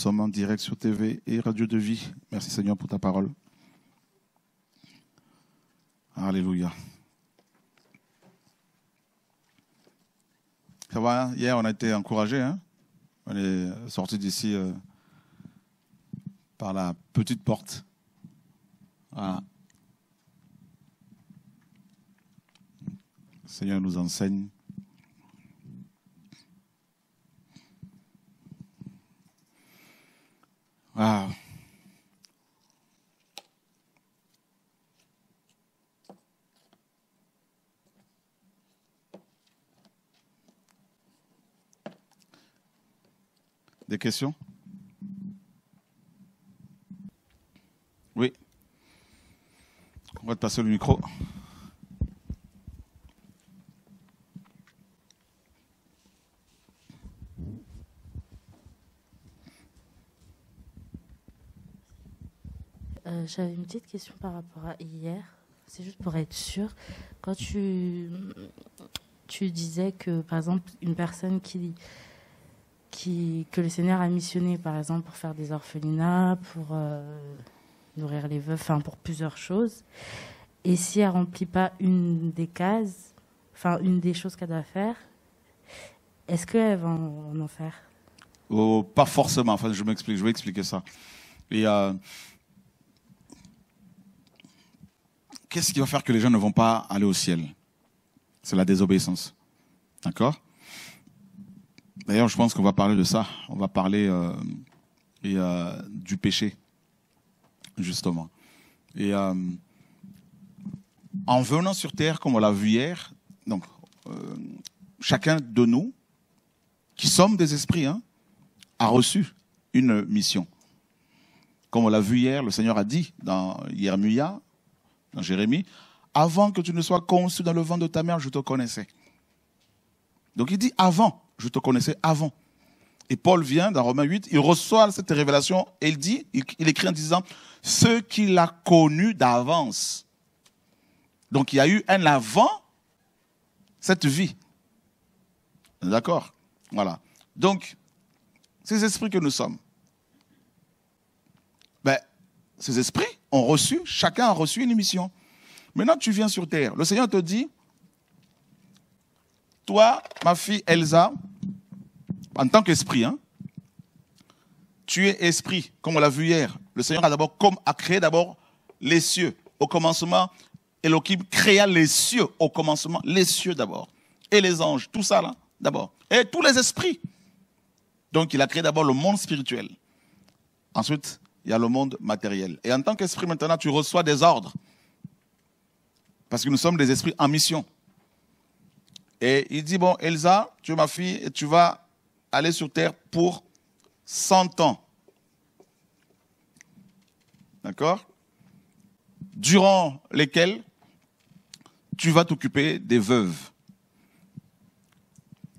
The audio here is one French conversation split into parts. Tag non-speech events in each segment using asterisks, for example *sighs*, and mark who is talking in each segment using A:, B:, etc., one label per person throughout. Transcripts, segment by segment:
A: sommes en direct sur TV et Radio de Vie. Merci Seigneur pour ta parole. Alléluia. Ça va, hein? hier on a été encouragé, hein? on est sorti d'ici euh, par la petite porte. Voilà. Seigneur nous enseigne Des questions Oui. On va te passer le micro. Euh, j'avais une petite question par rapport à hier. C'est juste pour être sûr. Quand tu, tu disais que, par exemple, une personne qui, qui, que le Seigneur a missionné, par exemple, pour faire des orphelinats, pour euh, nourrir les veuves, enfin, pour plusieurs choses, et si elle remplit pas une des cases, enfin, une des choses qu'elle doit faire, est-ce qu'elle va en, en, faire oh, Pas forcément. Enfin, je m'explique, je vais expliquer ça. Et. Euh qu'est-ce qui va faire que les gens ne vont pas aller au ciel C'est la désobéissance. D'accord D'ailleurs, je pense qu'on va parler de ça. On va parler euh, et, euh, du péché, justement. Et euh, en venant sur Terre, comme on l'a vu hier, donc, chacun de nous, qui sommes des esprits, hein, a reçu une mission. Comme on l'a vu hier, le Seigneur a dit dans Yermuya, dans Jérémie, avant que tu ne sois conçu dans le vent de ta mère, je te connaissais. Donc il dit avant, je te connaissais avant. Et Paul vient dans Romains 8, il reçoit cette révélation et il dit, il, écrit en disant, ce qu'il a connu d'avance. Donc il y a eu un avant cette vie. D'accord Voilà. Donc, ces esprits que nous sommes, ben, ces esprits, ont reçu, chacun a reçu une mission. Maintenant, tu viens sur terre. Le Seigneur te dit, toi, ma fille Elsa, en tant qu'esprit, hein, tu es esprit, comme on l'a vu hier. Le Seigneur a d'abord comme créé d'abord les cieux. Au commencement, Elohim créa les cieux. Au commencement, les cieux d'abord. Et les anges, tout ça là, d'abord. Et tous les esprits. Donc il a créé d'abord le monde spirituel. Ensuite, il y a le monde matériel. Et en tant qu'esprit, maintenant, tu reçois des ordres. Parce que nous sommes des esprits en mission. Et il dit, bon, Elsa, tu es ma fille, et tu vas aller sur terre pour 100 ans. D'accord Durant lesquels tu vas t'occuper des veuves.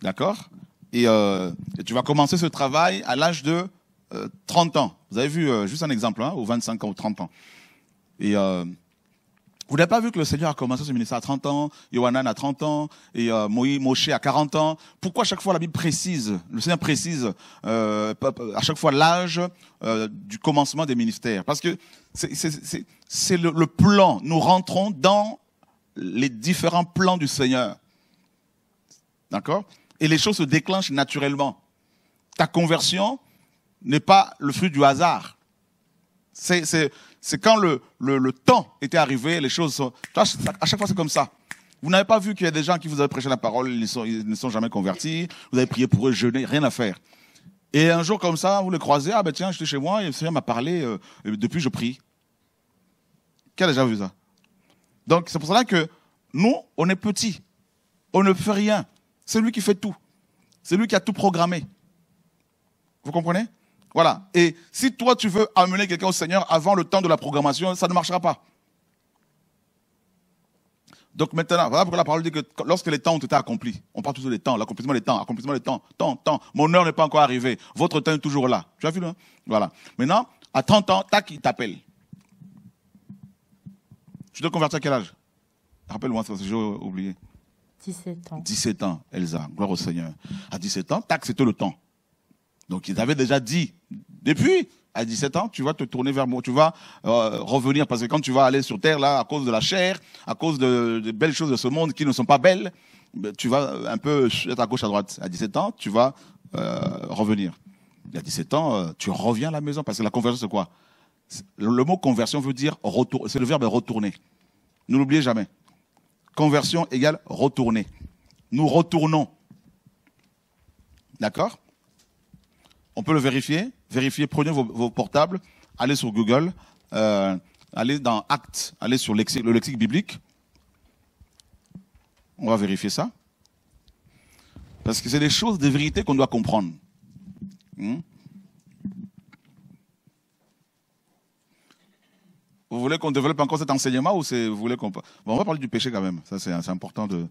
A: D'accord et, euh, et tu vas commencer ce travail à l'âge de 30 euh, ans. Vous avez vu, euh, juste un exemple, hein, aux 25 ans, ou 30 ans. Et euh, vous n'avez pas vu que le Seigneur a commencé ce ministère à 30 ans, Yohanan à 30 ans, et Moïse, Moshe à 40 ans. Pourquoi à chaque fois la Bible précise, le Seigneur précise à chaque fois l'âge du commencement des ministères Parce que c'est le, le plan. Nous rentrons dans les différents plans du Seigneur. D'accord Et les choses se déclenchent naturellement. Ta conversion, n'est pas le fruit du hasard. C'est quand le, le, le, temps était arrivé, les choses sont... À chaque fois, c'est comme ça. Vous n'avez pas vu qu'il y a des gens qui vous avaient prêché la parole, ils ne, sont, ils ne sont jamais convertis, vous avez prié pour eux, jeûné, rien à faire. Et un jour comme ça, vous les croisez, ah ben tiens, j'étais chez moi, et le m'a parlé, euh, et depuis je prie. Qui a déjà vu ça Donc c'est pour cela que nous, on est petits, on ne fait rien. C'est lui qui fait tout. C'est lui qui a tout programmé. Vous comprenez voilà. Et si toi, tu veux amener quelqu'un au Seigneur avant le temps de la programmation, ça ne marchera pas. Donc maintenant, voilà pourquoi la parole dit que lorsque les temps ont été accomplis, on parle toujours des temps, l'accomplissement des temps, l'accomplissement des temps, temps, temps, mon heure n'est pas encore arrivée, votre temps est toujours là. Tu as vu, hein Voilà. Maintenant, à 30 ans, tac, il t'appelle. Je dois convertir à quel âge Rappelle-moi, j'ai oublié. 17 ans. 17 ans, Elsa, gloire au Seigneur. À 17 ans, tac, c'était le temps. Donc ils avaient déjà dit, depuis, à 17 ans, tu vas te tourner vers moi, tu vas euh, revenir, parce que quand tu vas aller sur Terre, là, à cause de la chair, à cause de, belles choses de ce monde qui ne sont pas belles, ben, tu vas un peu être à gauche, à droite. À 17 ans, tu vas euh, revenir. À 17 ans, euh, tu reviens à la maison, parce que la conversion, c'est quoi le, mot conversion veut dire retour, c'est le verbe retourner. Ne l'oubliez jamais. Conversion égale retourner. Nous retournons. D'accord on peut le vérifier. Vérifiez, prenez vos, portables, allez sur Google, euh, allez dans Actes, allez sur le lexique biblique. On va vérifier ça. Parce que c'est des choses, des vérités qu'on doit comprendre. Hmm? Vous voulez qu'on développe encore cet enseignement ou vous voulez qu'on... on va parler du péché quand même. Ça, c'est important de,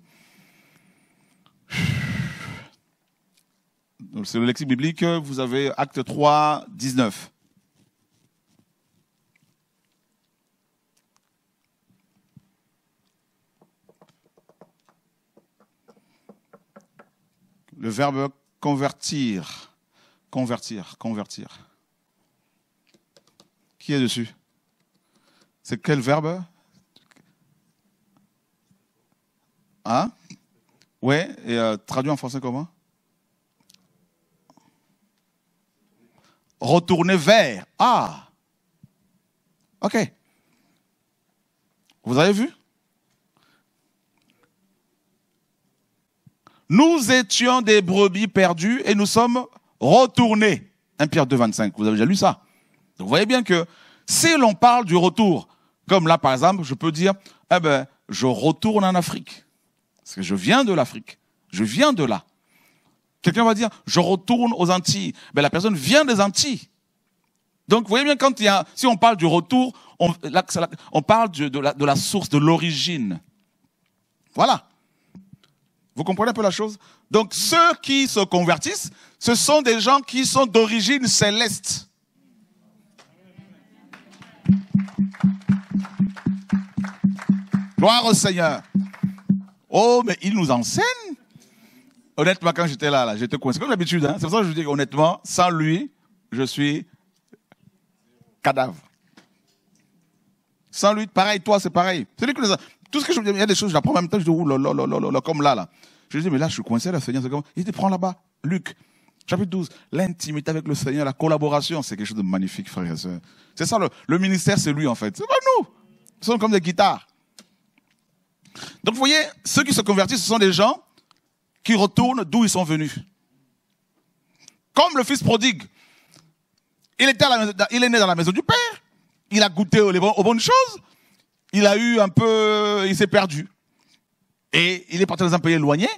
A: c'est le lexique biblique, vous avez acte 3, 19. Le verbe convertir, convertir, convertir. Qui est dessus C'est quel verbe Ah, Ouais, et euh, traduit en français comment retourner vers. Ah, ok. Vous avez vu Nous étions des brebis perdues et nous sommes retournés. 1 Pierre 2, 25, vous avez déjà lu ça. vous voyez bien que si l'on parle du retour, comme là par exemple, je peux dire, eh ben, je retourne en Afrique. Parce que je viens de l'Afrique. Je viens de là. Quelqu'un va dire, je retourne aux Antilles. Mais ben, la personne vient des Antilles. Donc, vous voyez bien, quand il y a, si on parle du retour, on, parle de, la, de la source, de l'origine. Voilà. Vous comprenez un peu la chose Donc, ceux qui se convertissent, ce sont des gens qui sont d'origine céleste. Gloire au Seigneur. Oh, mais il nous enseigne Honnêtement, quand j'étais là, là j'étais coincé. Comme d'habitude, hein, c'est pour ça que je vous dis honnêtement, sans lui, je suis cadavre. Sans lui, pareil, toi, c'est pareil. C'est lui que Tout ce que je dis, il y a des choses, j'apprends en même temps, je dis, oh là, là, comme là, là. Je dis, mais là, je suis coincé, le Seigneur, c'est comme, il te prend là-bas. Luc, chapitre 12, l'intimité avec le Seigneur, la collaboration, c'est quelque chose de magnifique, frères et sœurs. C'est ça, le, le ministère, c'est lui, en fait. C'est pas nous. Nous sommes comme des guitares. Donc, vous voyez, ceux qui se convertissent, ce sont des gens qui retournent d'où ils sont venus. Comme le fils prodigue. Il, était il est né dans la maison du père. Il a goûté aux, bonnes choses. Il a eu un peu, il s'est perdu. Et il est parti dans un pays éloigné.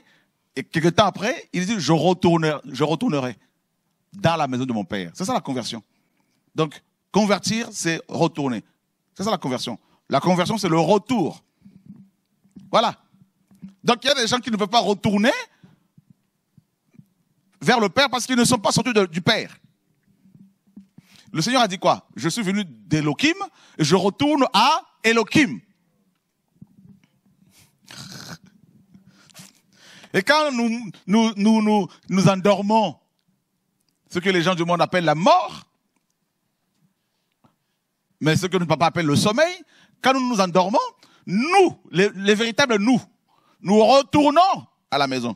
A: Et quelques temps après, il dit, je retournerai, je retournerai dans la maison de mon père. C'est ça la conversion. Donc, convertir, c'est retourner. C'est ça la conversion. La conversion, c'est le retour. Voilà. Donc, il y a des gens qui ne peuvent pas retourner vers le Père parce qu'ils ne sont pas sortis du Père. Le Seigneur a dit quoi Je suis venu d'Elohim, je retourne à Elohim. Et quand nous nous, nous, nous, endormons, ce que les gens du monde appellent la mort, mais ce que notre papa appelle le sommeil, quand nous nous endormons, nous, les véritables nous, nous retournons à la maison.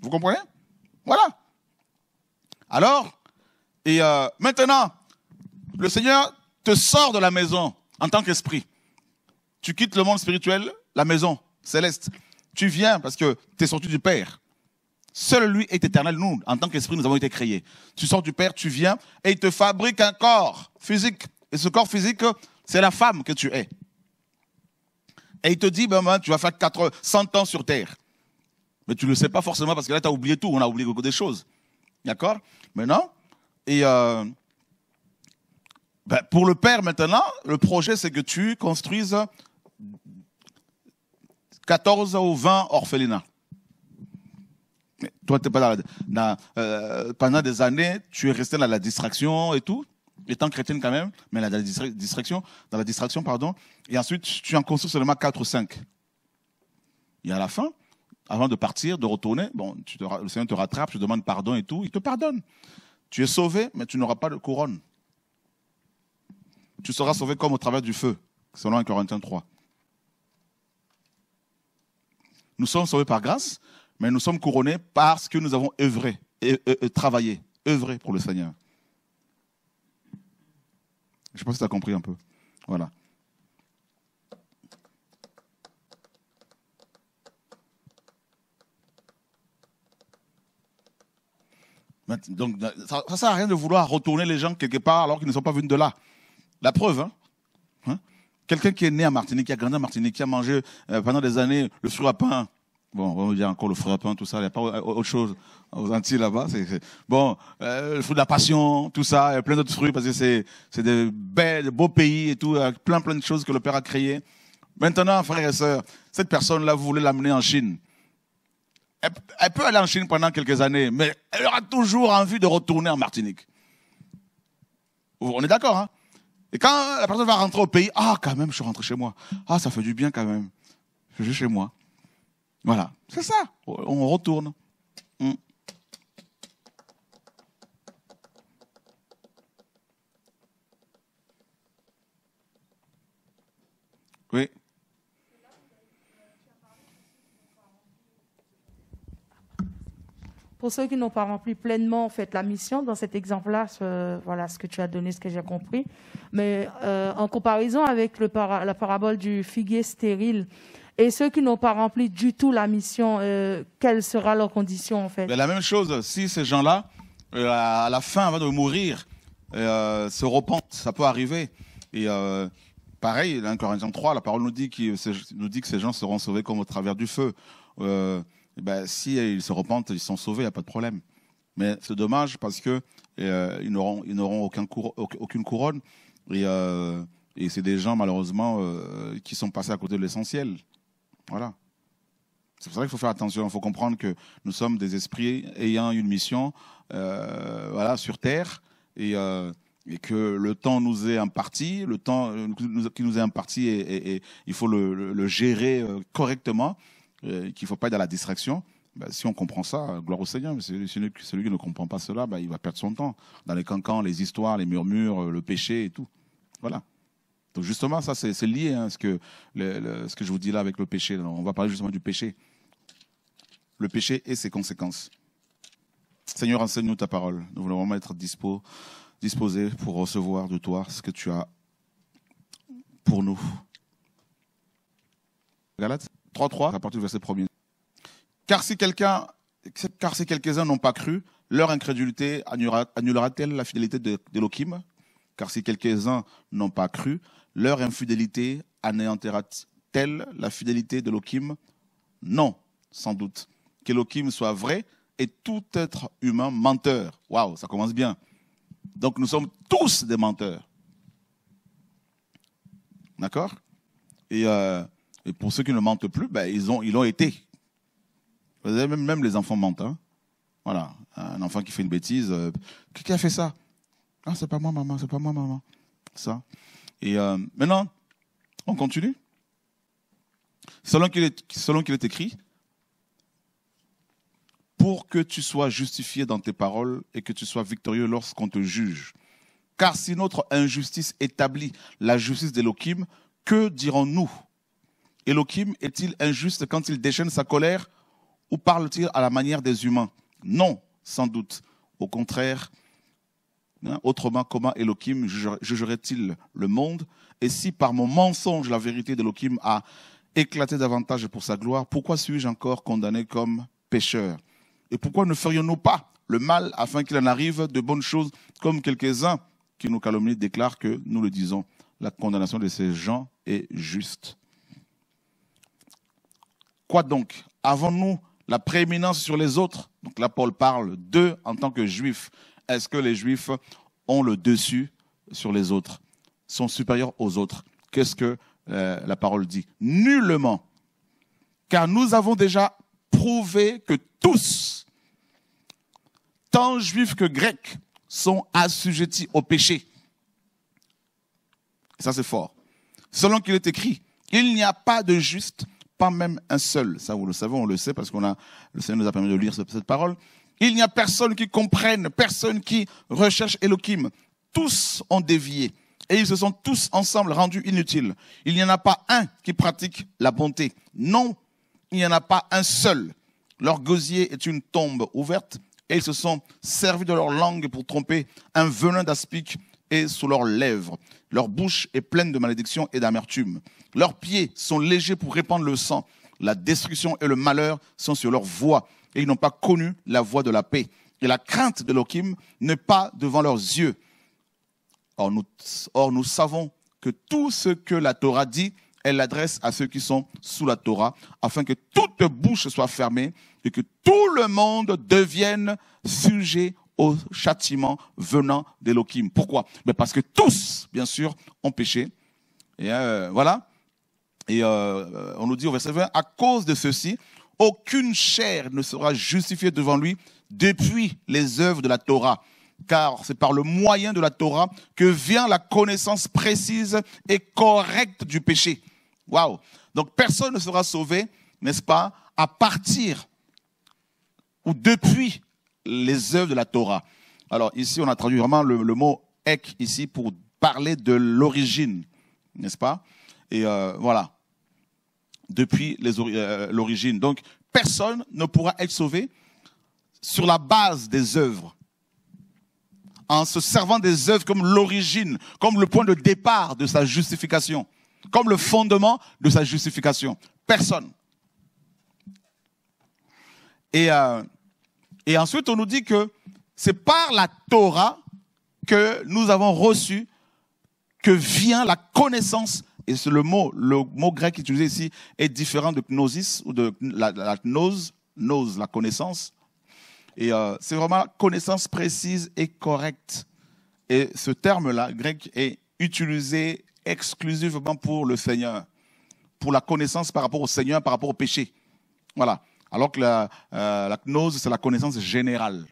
A: Vous comprenez Voilà. Alors, et euh, maintenant, le Seigneur te sort de la maison en tant qu'esprit. Tu quittes le monde spirituel, la maison céleste. Tu viens parce que tu es sorti du Père. Seul lui est éternel. Nous, en tant qu'esprit, nous avons été créés. Tu sors du Père, tu viens et il te fabrique un corps physique. Et ce corps physique, c'est la femme que tu es. Et il te dit, ben, ben tu vas faire 400 ans sur terre. Mais tu ne le sais pas forcément parce que là, tu as oublié tout. On a oublié beaucoup de choses. D'accord Maintenant, et euh, ben pour le Père, maintenant, le projet, c'est que tu construises 14 ou 20 orphelinats. Mais toi, t'es pas dans la, euh, pendant des années, tu es resté dans la distraction et tout, étant chrétienne quand même, mais dans la distraction, dans la distraction, pardon. Et ensuite, tu en construis seulement 4 ou 5. Et à la fin, avant de partir, de retourner, bon, tu le Seigneur te rattrape, tu demandes pardon et tout, il te pardonne. Tu es sauvé, mais tu n'auras pas de couronne. Tu seras sauvé comme au travers du feu, selon 1 Corinthiens 3. Nous sommes sauvés par grâce, mais nous sommes couronnés parce que nous avons œuvré, et, travaillé, œuvré pour le Seigneur. Je ne sais pas si tu as compris un peu. Voilà. Donc, ça sert à rien de vouloir retourner les gens quelque part alors qu'ils ne sont pas venus de là. La preuve, hein, hein Quelqu'un qui est né à Martinique, qui a grandi à Martinique, qui a mangé euh, pendant des années le à pain. Bon, on va dire encore le à pain, tout ça. Il n'y a pas autre chose aux Antilles là-bas. Bon, euh, le fruit de la passion, tout ça, et plein d'autres fruits parce que c'est c'est des beaux pays et tout, plein plein de choses que le Père a créées. Maintenant, frères et sœurs, cette personne-là, vous voulez l'amener en Chine. Elle, peut aller en Chine pendant quelques années, mais elle aura toujours envie de retourner en Martinique. On est d'accord, hein Et quand la personne va rentrer au pays, ah, quand même, je suis rentré chez moi. Ah, ça fait du bien quand même. Je suis chez moi. Voilà. C'est ça. On retourne. Mm. pour ceux qui n'ont pas rempli pleinement fait, la mission, dans cet exemple-là, ce, voilà ce que tu as donné, ce que j'ai compris. Mais euh, en comparaison avec la parabole du figuier stérile, et ceux qui n'ont pas rempli du tout la mission, euh, quelle sera leur condition en fait La même chose, si ces gens-là, euh, à la fin, avant de mourir, euh, se repentent, ça peut arriver. Et pareil, dans Corinthiens 3, la parole nous dit, nous dit que ces gens seront sauvés comme au travers du feu. Eh ben, si ils se repentent, ils sont sauvés, il n'y a pas de problème. Mais c'est dommage parce qu'ils euh, ils n'auront aucune couronne euh, et, c'est des gens malheureusement euh, qui sont passés à côté de l'essentiel. Voilà. C'est pour ça qu'il faut faire attention. Il faut comprendre que nous sommes des esprits ayant une mission, voilà, sur terre et que le temps nous est imparti, le temps qui nous est imparti, et, il faut le gérer correctement. Euh, qu'il ne faut pas être dans la distraction. Bah, si on comprend ça, gloire au Seigneur. Mais celui, qui ne comprend pas cela, bah, il va perdre son temps dans les cancans, les histoires, les murmures, euh, le péché et tout. Voilà. Donc justement, ça c'est lié à hein, ce, que, ce que je vous dis là avec le péché. On va parler justement du péché. Le péché et ses conséquences. Seigneur, enseigne-nous ta parole. Nous voulons vraiment être disposés pour recevoir de toi ce que tu as pour nous. 3.3, à partir du verset premier. Car si quelques-uns n'ont pas cru, leur incrédulité annulera-t-elle la fidélité de, l'Okim Car si quelques-uns n'ont pas cru, leur infidélité anéantira-t-elle la fidélité de l'Okim Non, sans doute. Que l'Okim soit vrai et tout être humain menteur. Waouh, ça commence bien. Donc nous sommes tous des menteurs. D'accord Et euh, et pour ceux qui ne mentent plus, ben, ils, ont, ils l'ont été. Vous savez, même, même les enfants mentent. Hein. Voilà, un enfant qui fait une bêtise, euh, qui a fait ça Ah, c'est pas moi, maman, c'est pas moi, maman. Ça. Et euh, maintenant, on continue. Selon qu'il est, selon qu'il est écrit, pour que tu sois justifié dans tes paroles et que tu sois victorieux lorsqu'on te juge. Car si notre injustice établit la justice d'Élohim, que dirons-nous Elohim est-il injuste quand il déchaîne sa colère ou parle-t-il à la manière des humains Non, sans doute. Au contraire, hein, autrement, comment Elohim jugerait-il le monde Et si par mon mensonge la vérité d'Elohim a éclaté davantage pour sa gloire, pourquoi suis-je encore condamné comme pécheur Et pourquoi ne ferions-nous pas le mal afin qu'il en arrive de bonnes choses comme quelques-uns qui nous calomnient déclarent que nous le disons La condamnation de ces gens est juste. Quoi donc Avons-nous la prééminence sur les autres Donc là, Paul parle d'eux en tant que juifs. Est-ce que les juifs ont le dessus sur les autres Sont supérieurs aux autres Qu'est-ce que euh, la parole dit Nullement. Car nous avons déjà prouvé que tous, tant juifs que grecs, sont assujettis au péché. ça, c'est fort. Selon qu'il est écrit, il n'y a pas de juste, pas même un seul. Ça, vous le savez, on le sait parce qu'on a, le Seigneur nous a permis de lire cette, parole. Il n'y a personne qui comprenne, personne qui recherche Elohim. Tous ont dévié et ils se sont tous ensemble rendus inutiles. Il n'y en a pas un qui pratique la bonté. Non, il n'y en a pas un seul. Leur gosier est une tombe ouverte et ils se sont servis de leur langue pour tromper un venin d'aspic et sous leurs lèvres. Leur bouche est pleine de malédiction et d'amertume. Leurs pieds sont légers pour répandre le sang. La destruction et le malheur sont sur leur voie, et ils n'ont pas connu la voie de la paix. Et la crainte de l'Okim n'est pas devant leurs yeux. Or nous, or nous savons que tout ce que la Torah dit, elle l'adresse à ceux qui sont sous la Torah, afin que toute bouche soit fermée et que tout le monde devienne sujet au châtiment venant d'Elohim. Pourquoi Mais Parce que tous, bien sûr, ont péché. Et euh, voilà. Et euh, on nous dit au verset 20, à cause de ceci, aucune chair ne sera justifiée devant lui depuis les œuvres de la Torah. Car c'est par le moyen de la Torah que vient la connaissance précise et correcte du péché. Waouh Donc personne ne sera sauvé, n'est-ce pas, à partir ou depuis les œuvres de la Torah. Alors ici, on a traduit vraiment le, mot ek ici pour parler de l'origine, n'est-ce pas Et euh, voilà, depuis euh, l'origine. Donc personne ne pourra être sauvé sur la base des œuvres, en se servant des œuvres comme l'origine, comme le point de départ de sa justification, comme le fondement de sa justification. Personne. Et euh, et ensuite, on nous dit que c'est par la Torah que nous avons reçu que vient la connaissance. Et c'est le mot, le mot grec utilisé ici est différent de gnosis ou de la, gnose, gnose, la connaissance. Et euh, c'est vraiment connaissance précise et correcte. Et ce terme-là, grec, est utilisé exclusivement pour le Seigneur, pour la connaissance par rapport au Seigneur, par rapport au péché. Voilà. Alors que la, euh, gnose, c'est la connaissance générale.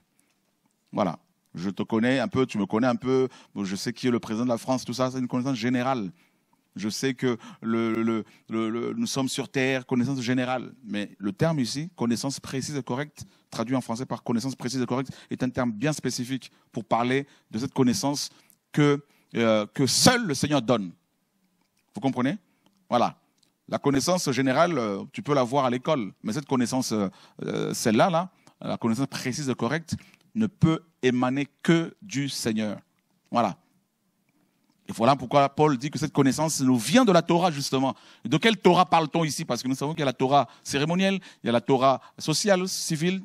A: Voilà. Je te connais un peu, tu me connais un peu, je sais qui est le président de la France, tout ça, c'est une connaissance générale. Je sais que nous sommes sur Terre, connaissance générale. Mais le terme ici, connaissance précise et correcte, traduit en français par connaissance précise et correcte, est un terme bien spécifique pour parler de cette connaissance que, euh, que seul le Seigneur donne. Vous comprenez Voilà. La connaissance générale, euh, tu peux l'avoir à l'école, mais cette connaissance, euh, euh, celle-là, la connaissance précise et correcte, ne peut émaner que du Seigneur. Voilà. Et voilà pourquoi Paul dit que cette connaissance nous vient de la Torah, justement. De quelle Torah parle-t-on ici Parce que nous savons qu'il y a la Torah cérémonielle, il y a la Torah sociale, civile,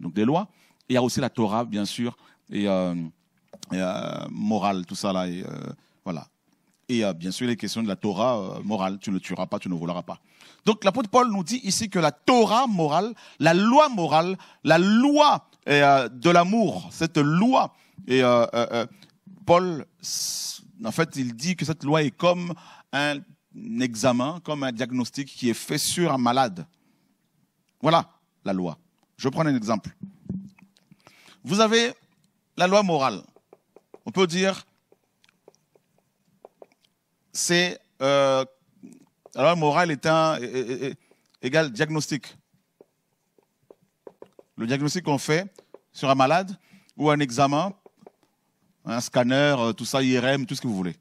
A: donc des lois, et il y a aussi la Torah, bien sûr, et, morale, tout ça là. Et, voilà. Et euh, bien sûr les questions de la Torah euh, morale. Tu ne tueras pas, tu ne voleras pas. Donc l'apôtre Paul nous dit ici que la Torah morale, la loi morale, la loi euh, de l'amour, cette loi, et Paul, en fait, il dit que cette loi est comme un examen, comme un diagnostic qui est fait sur un malade. Voilà la loi. Je prends un exemple. Vous avez la loi morale. On peut dire c'est... Euh, alors, moral est un... Égal, diagnostic. Le diagnostic qu'on fait sur un malade ou un examen, un scanner, euh, tout ça, IRM, tout ce que vous voulez.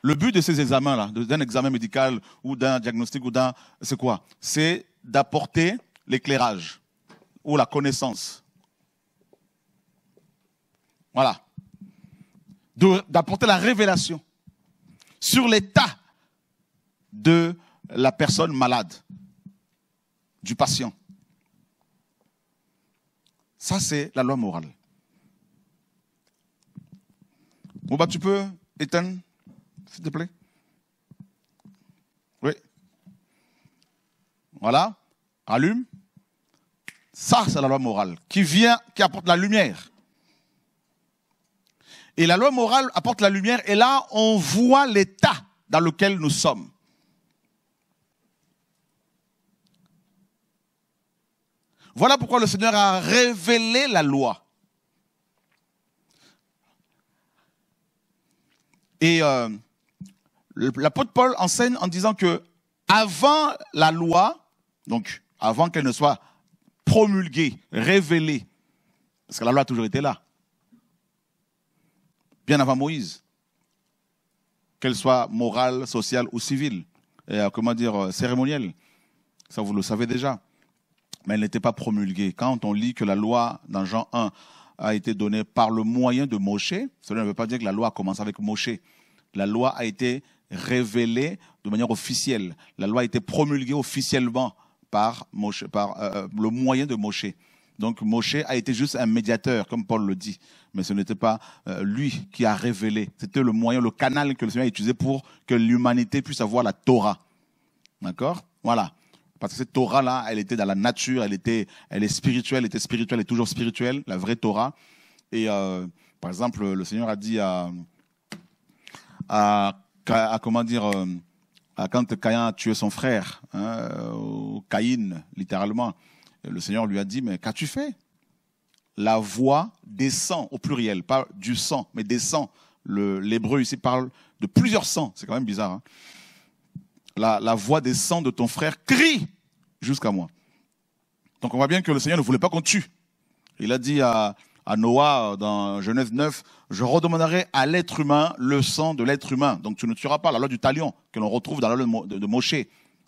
A: Le but de ces examens-là, d'un examen médical ou d'un diagnostic ou d'un... C'est quoi C'est d'apporter l'éclairage ou la connaissance. Voilà. D'apporter la révélation sur l'état de la personne malade, du patient. Ça, c'est la loi morale. Bon, bah, tu peux éteindre, s'il te plaît Oui. Voilà. Allume. Ça, c'est la loi morale qui vient, qui apporte la lumière. Et la loi morale apporte la lumière et là, on voit l'état dans lequel nous sommes. Voilà pourquoi le Seigneur a révélé la loi. Et euh, l'apôtre Paul enseigne en disant que avant la loi, donc avant qu'elle ne soit promulguée, révélée, parce que la loi a toujours été là, bien avant Moïse, qu'elle soit morale, sociale ou civile, et, euh, comment dire, euh, cérémonielle. Ça, vous le savez déjà. Mais elle n'était pas promulguée. Quand on lit que la loi, dans Jean 1, a été donnée par le moyen de Moshe, cela ne veut pas dire que la loi commence avec Moshe. La loi a été révélée de manière officielle. La loi a été promulguée officiellement par, par euh, le moyen de Moshe. Donc Moshe a été juste un médiateur, comme Paul le dit, mais ce n'était pas euh, lui qui a révélé. C'était le moyen, le canal que le Seigneur a utilisé pour que l'humanité puisse avoir la Torah. D'accord Voilà. Parce que cette Torah-là, elle était dans la nature, elle, était, elle est spirituelle, elle était spirituelle, et toujours spirituelle, la vraie Torah. Et euh, par exemple, le Seigneur a dit à, à, comment dire, euh, à quand Caïn a tué son frère, hein, Caïn, littéralement, le Seigneur lui a dit, mais qu'as-tu fait La voix descend, au pluriel, pas du sang, mais descend. L'hébreu ici parle de plusieurs sangs, c'est quand même bizarre. Hein. la, voix descend de ton frère, crie jusqu'à moi. Donc on voit bien que le Seigneur ne voulait pas qu'on tue. Il a dit à, Noah euh, dans Genèse 9, je redemanderai à l'être humain le sang de l'être humain. Donc tu ne tueras pas la loi du talion que l'on retrouve dans la loi de Moshe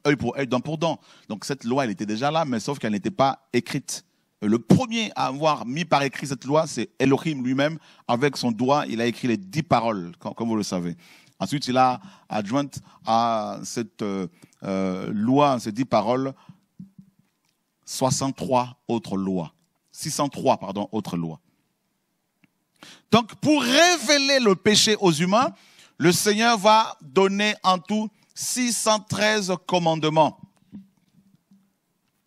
A: œil pour œil, dent pour dent. Donc cette loi, elle était déjà là, mais sauf qu'elle n'était pas écrite. Le premier à avoir mis par écrit cette loi, c'est Elohim lui-même. Avec son doigt, il a écrit les dix paroles, comme vous le savez. Ensuite, il a adjoint à cette euh, euh, loi, ces dix paroles, 63 autres lois. 603, pardon, autres lois. Donc, pour révéler le péché aux humains, le Seigneur va donner en tout 613 commandements.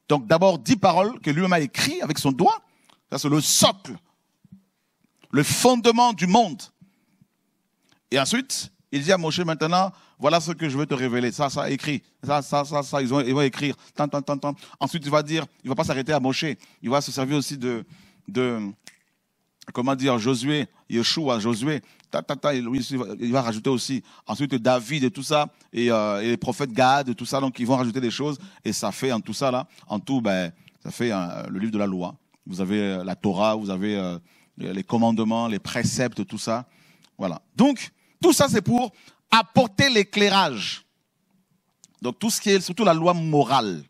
A: Donc d'abord 10 paroles que lui-même a écrites avec son doigt. Ça c'est le socle, le fondement du monde. Et ensuite, il dit à Moshe maintenant, voilà ce que je veux te révéler. Ça, ça, écrit. Ça, ça, ça, ça, ils vont, écrire. Ensuite, il va dire, il va pas s'arrêter à Moshe. Il va se servir aussi de, de, comment dire, Josué, Yeshua, Josué, il va rajouter aussi. Ensuite, David et tout ça, et, euh, les prophètes Gad et tout ça, donc ils vont rajouter des choses. Et ça fait en tout ça, là, en tout, ben, ça fait euh, le livre de la loi. Vous avez euh, la Torah, vous avez les commandements, les préceptes, tout ça. Voilà. Donc, tout ça, c'est pour apporter l'éclairage. Donc, tout ce qui est surtout la loi morale,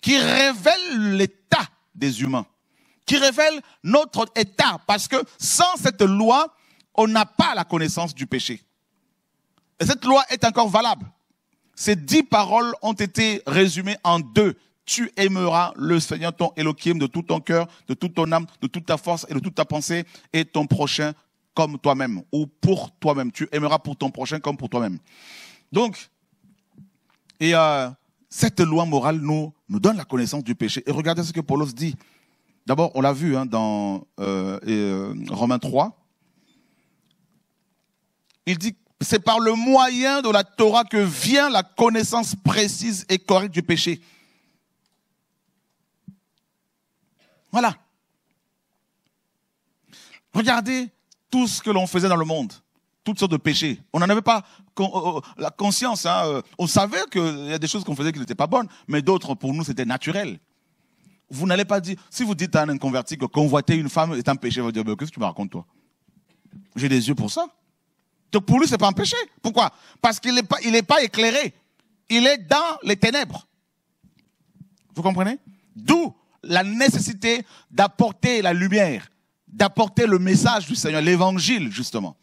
A: qui révèle l'état des humains, qui révèle notre état, parce que sans cette loi, on n'a pas la connaissance du péché. Et cette loi est encore valable. Ces dix paroles ont été résumées en deux. Tu aimeras le Seigneur ton Elohim de tout ton cœur, de toute ton âme, de toute ta force et de toute ta pensée, et ton prochain comme toi-même, ou pour toi-même. Tu aimeras pour ton prochain comme pour toi-même. Donc, et euh, cette loi morale nous, nous donne la connaissance du péché. Et regardez ce que Paulos dit. D'abord, on l'a vu hein, dans euh, euh Romains 3, il dit, c'est par le moyen de la Torah que vient la connaissance précise et correcte du péché. Voilà. Regardez tout ce que l'on faisait dans le monde, toutes sortes de péchés. On n'en avait pas euh, euh, la conscience. Hein. Euh, on savait qu'il y a des choses qu'on faisait qui n'étaient pas bonnes, mais d'autres, pour nous, c'était naturel. Vous n'allez pas dire, si vous dites à un converti que convoiter une femme est un péché, vous dire, mais qu'est-ce que tu me racontes, toi J'ai des yeux pour ça. Donc pour lui, c'est pas un péché. Pourquoi Parce qu'il n'est pas, il pas éclairé. Il est dans les ténèbres. Vous comprenez D'où la nécessité d'apporter la lumière, d'apporter le message du Seigneur, l'évangile, justement.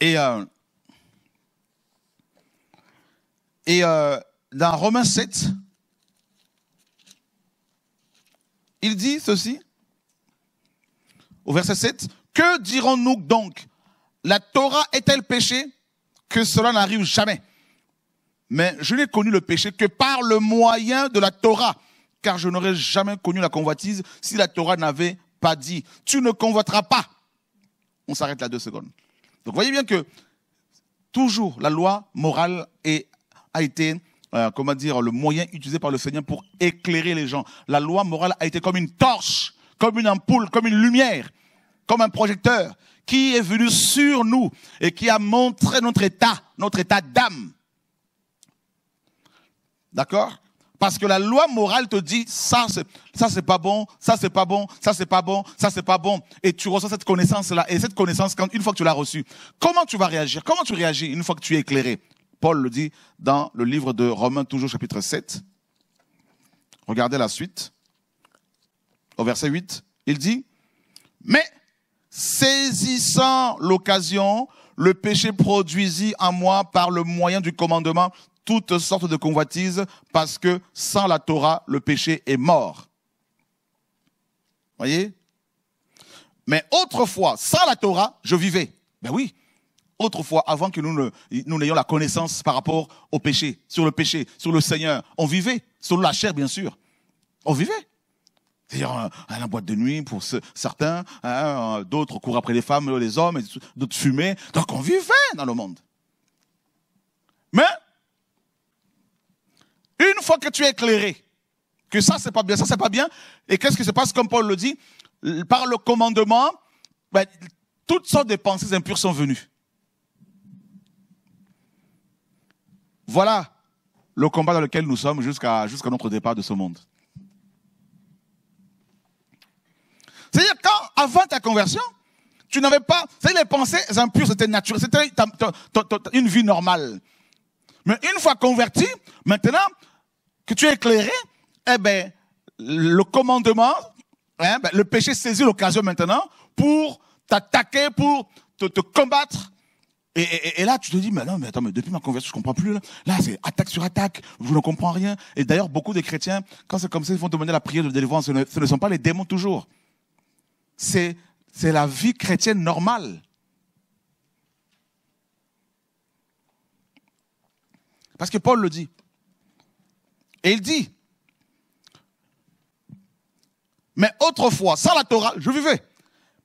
A: Et, euh, et euh, dans Romains 7, il dit ceci, au verset 7, que dirons-nous donc La Torah est-elle péché Que cela n'arrive jamais. Mais je n'ai connu le péché que par le moyen de la Torah, car je n'aurais jamais connu la convoitise si la Torah n'avait pas dit « tu ne convoiteras pas ». On s'arrête là deux secondes. Donc voyez bien que toujours la loi morale a été euh, comment dire, le moyen utilisé par le Seigneur pour éclairer les gens. La loi morale a été comme une torche, comme une ampoule, comme une lumière comme un projecteur qui est venu sur nous et qui a montré notre état, notre état d'âme. D'accord Parce que la loi morale te dit ça, c'est, ça c'est pas bon, ça c'est pas bon, ça c'est pas bon, ça c'est pas bon. Et tu reçois cette connaissance-là. Et cette connaissance, quand, une fois que tu l'as reçue, comment tu vas réagir Comment tu réagis une fois que tu es éclairé Paul le dit dans le livre de Romains, toujours chapitre 7. Regardez la suite. Au verset 8, il dit, mais Saisissant l'occasion, le péché produisit en moi par le moyen du commandement toutes sortes de convoitises, parce que sans la Torah, le péché est mort. Voyez Mais autrefois, sans la Torah, je vivais. Ben oui, autrefois, avant que nous, n'ayons la connaissance par rapport au péché, sur le péché, sur le Seigneur, on vivait, sur la chair bien sûr. On vivait. C'est-à-dire euh, à la boîte de nuit pour certains, hein, euh, d'autres courent après les femmes, les hommes, d'autres fumaient. Donc on vivait dans le monde. Mais une fois que tu es éclairé, que ça c'est pas bien, ça c'est pas bien, et qu'est-ce qui se passe comme Paul le dit Par le commandement, ben, toutes sortes de pensées impures sont venues. Voilà le combat dans lequel nous sommes jusqu'à jusqu'à notre départ de ce monde. C'est-à-dire, quand, avant ta conversion, tu n'avais pas, c'est-à-dire les pensées impures, c'était naturel, c'était une vie normale. Mais une fois converti, maintenant que tu es éclairé, eh ben, le commandement, hein, ben, le péché saisit l'occasion maintenant pour t'attaquer, pour te, te combattre. Et, et, là, tu te dis, mais non, mais attends, mais depuis ma conversion, je comprends plus. Là, là c'est attaque sur attaque. Je ne comprends rien. Et d'ailleurs, beaucoup de chrétiens, quand c'est comme ça, ils vont demander la prière de délivrance. ce ne sont pas les démons toujours c'est la vie chrétienne normale. Parce que Paul le dit. Et il dit, mais autrefois, sans la Torah, je vivais.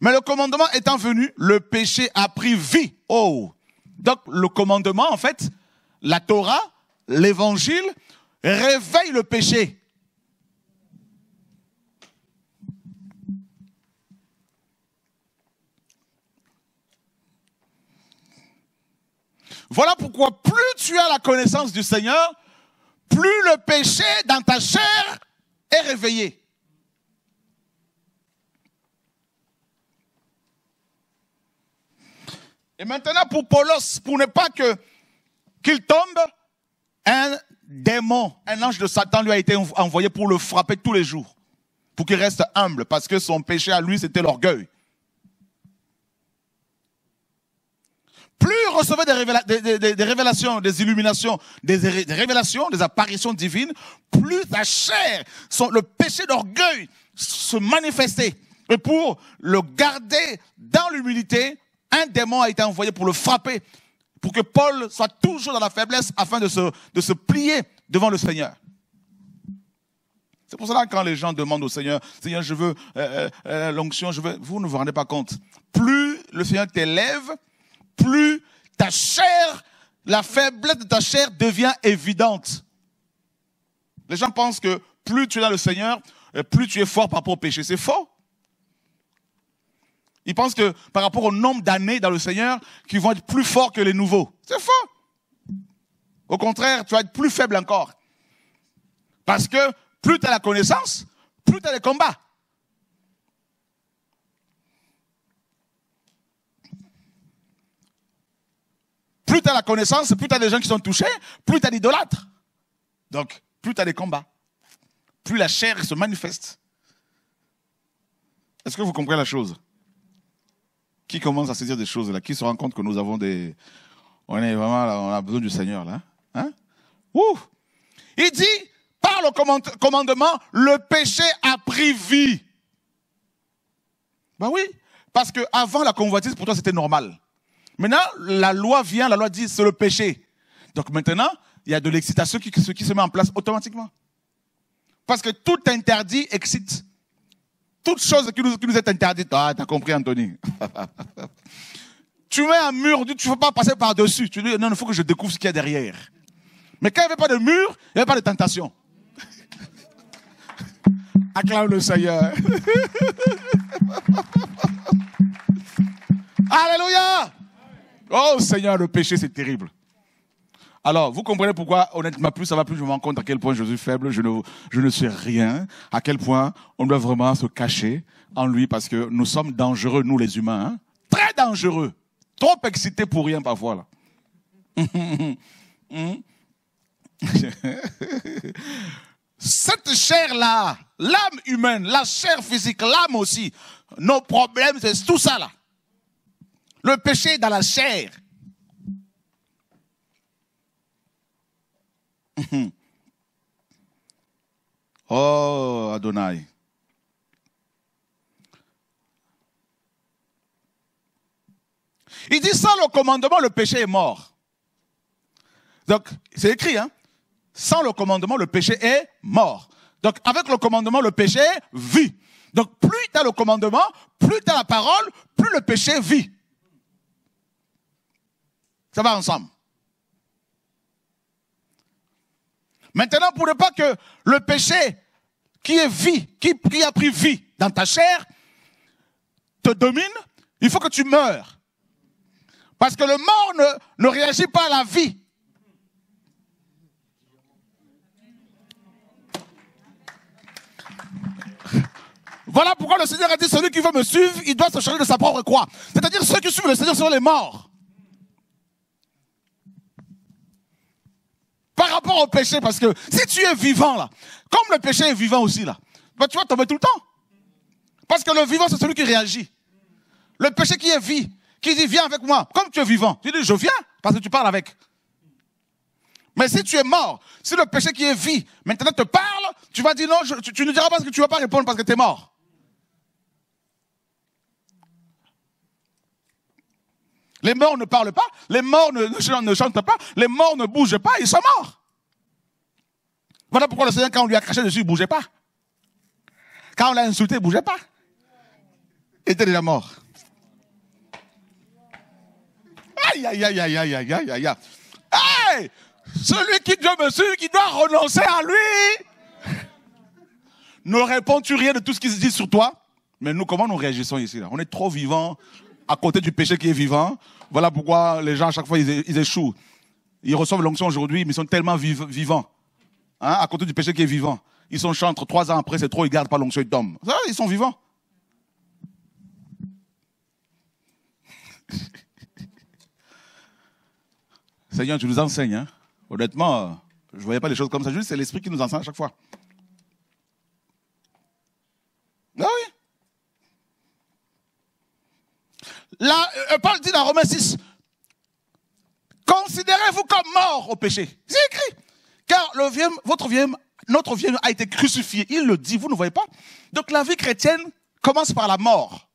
A: Mais le commandement étant venu, le péché a pris vie. Oh. Donc le commandement, en fait, la Torah, l'évangile, réveille le péché. Voilà pourquoi plus tu as la connaissance du Seigneur, plus le péché dans ta chair est réveillé. Et maintenant pour Paulos, pour ne pas que qu'il tombe, un démon, un ange de Satan lui a été envoyé pour le frapper tous les jours, pour qu'il reste humble, parce que son péché à lui c'était l'orgueil. plus recevait des, révélations, des illuminations, des, révélations, des apparitions divines, plus sa chair, le péché d'orgueil se manifestait. Et pour le garder dans l'humilité, un démon a été envoyé pour le frapper, pour que Paul soit toujours dans la faiblesse afin de se, plier devant le Seigneur. C'est pour cela que quand les gens demandent au Seigneur, Seigneur, je veux euh, euh, euh, l'onction, je veux, vous ne vous rendez pas compte. Plus le Seigneur t'élève, plus ta chair, la faiblesse de ta chair devient évidente. Les gens pensent que plus tu es dans le Seigneur, euh, plus tu es fort par rapport au péché. C'est faux. Ils pensent que par rapport au nombre d'années dans le Seigneur, qu'ils vont être plus forts que les nouveaux. C'est faux. Au contraire, tu vas être plus faible encore. Parce que plus tu as la connaissance, plus tu as les combats. Plus tu as la connaissance, plus tu as des gens qui sont touchés, plus tu as d'idolâtres. Donc, plus tu as des combats, plus la chair se manifeste. Est-ce que vous comprenez la chose Qui commence à se dire des choses là Qui se rend compte que nous avons des... On est vraiment on a besoin du Seigneur là. Hein Ouh Il dit, par le commandement, le péché a pris vie. Ben oui, parce que avant la convoitise, pour toi, c'était normal. Maintenant, la loi vient, la loi dit, c'est le péché. Donc maintenant, il y a de l'excitation qui, qui se met en place automatiquement. Parce que tout interdit excite. Toute chose qui nous, qui nous est interdite. Ah, t'as compris, Anthony. *laughs* tu mets un mur, tu ne veux pas passer par-dessus. Tu dis, non, il faut que je découvre ce qu'il y a derrière. Mais quand il n'y avait pas de mur, il n'y avait pas de tentation. *laughs* Acclame le Seigneur. *laughs* Alléluia. Oh Seigneur, le péché, c'est terrible. Alors, vous comprenez pourquoi, honnêtement, plus ça va, plus je me rends compte à quel point je suis faible, je ne, je ne suis rien, à quel point on doit vraiment se cacher en lui parce que nous sommes dangereux, nous les humains. Hein. Très dangereux. Trop excités pour rien parfois. Là. *laughs* Cette chair-là, l'âme humaine, la chair physique, l'âme aussi, nos problèmes, c'est tout ça là. Le péché dans la chair. *laughs* Oh, Adonai. Il dit sans le commandement, le péché est mort. Donc, c'est écrit, hein. Sans le commandement, le péché est mort. Donc, avec le commandement, le péché vit. Donc, plus tu as le commandement, plus tu as la parole, plus le péché vit. Ça va ensemble. Maintenant, pour ne pas que le péché qui est vie, qui, a pris vie dans ta chair, te domine, il faut que tu meurs. Parce que le mort ne, ne réagit pas à la vie. Voilà pourquoi le Seigneur a dit celui qui veut me suivre, il doit se charger de sa propre croix. C'est-à-dire ceux qui suivent le Seigneur sont les morts. Par rapport au péché, parce que si tu es vivant là, comme le péché est vivant aussi là, bah, tu vas tomber tout le temps. Parce que le vivant, c'est celui qui réagit. Le péché qui est vie, qui dit viens avec moi, comme tu es vivant, tu dis je viens parce que tu parles avec. Mais si tu es mort, si le péché qui est vie maintenant te parle, tu vas dire non, tu, ne diras pas parce que tu ne vas pas répondre parce que tu es mort. Les morts ne parlent pas, les morts ne, chantent pas, les morts ne bougent pas, ils sont morts. Voilà pourquoi le Seigneur, quand on lui a craché dessus, il ne bougeait pas. Quand on l'a insulté, il ne bougeait pas. Il était déjà mort. Aïe, aïe, aïe, aïe, aïe, aïe, aïe, aïe, aïe. Celui qui Dieu me suit, qui doit renoncer à lui. Ne réponds-tu rien de tout ce qui se dit sur toi Mais nous, comment nous réagissons ici là On est trop vivants à côté du péché qui est vivant. Voilà pourquoi les gens, à chaque fois, ils, échouent. Ils reçoivent l'onction aujourd'hui, mais ils sont tellement vivants. Hein, à côté du péché qui est vivant. Ils sont chantres. Trois ans après, c'est trop, ils gardent pas l'onction, d'homme. ils sont vivants. *laughs* Seigneur, tu nous enseignes. Hein. Honnêtement, je ne voyais pas les choses comme ça. Juste, c'est l'Esprit qui nous enseigne à chaque fois. Euh, Paul dit dans Romains 6, considérez-vous comme mort au péché. C'est écrit. Car le vieux, votre vieux, notre vieux a été crucifié. Il le dit, vous ne voyez pas. Donc la vie chrétienne commence par la mort.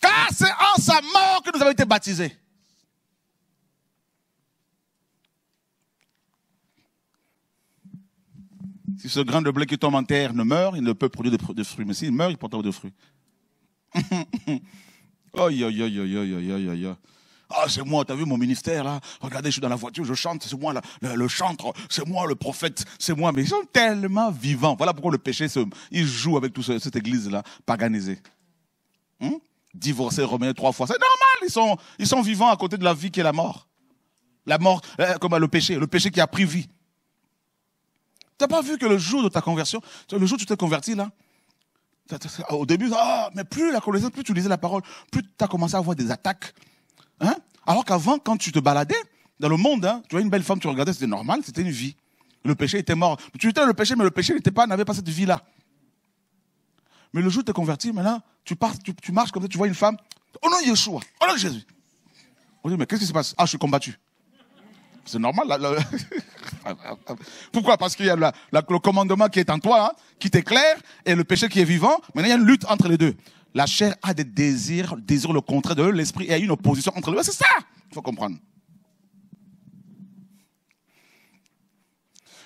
A: Car c'est en sa mort que nous avons été baptisés. Si ce grain de blé qui tombe en terre ne meurt, il ne peut produire de, fruits. Mais s'il meurt, il portera de fruits. oh, *laughs* Ah, c'est moi, t'as vu mon ministère là Regardez, je suis dans la voiture, je chante, c'est moi le, chantre, c'est moi le prophète, c'est moi. Mais ils sont tellement vivants. Voilà pourquoi le péché, se, il joue avec toute cette église-là, paganisée. Hum hein? Divorcée, trois fois. C'est normal, ils sont, ils sont vivants à côté de la vie qui est la mort. La mort, euh, comme le péché, le péché qui a pris vie. Tu n'as pas vu que le jour de ta conversion, le jour où tu t'es converti, là, au début, ah, mais plus la connaissance, plus tu lisais la parole, plus tu as commencé à avoir des attaques. Hein Alors qu'avant, quand tu te baladais dans le monde, hein, tu vois une belle femme, tu regardais, c'était normal, c'était une vie. Le péché était mort. Tu étais le péché, mais le péché n'était pas, n'avait pas cette vie-là. Mais le jour où tu es converti, maintenant, tu, pars, tu, marches comme ça, tu vois une femme, oh non, Yeshua, oh non, Jésus. On dit, mais qu'est-ce qui se passe Ah, je suis combattu. C'est normal. *laughs* Pourquoi Parce qu'il y a le commandement qui est en toi, hein, qui t'éclaire, et le péché qui est vivant. Maintenant, il y a une lutte entre les deux. La chair a des désirs, désire le contraire de l'esprit, et il y a une opposition entre les deux. C'est ça Il faut comprendre.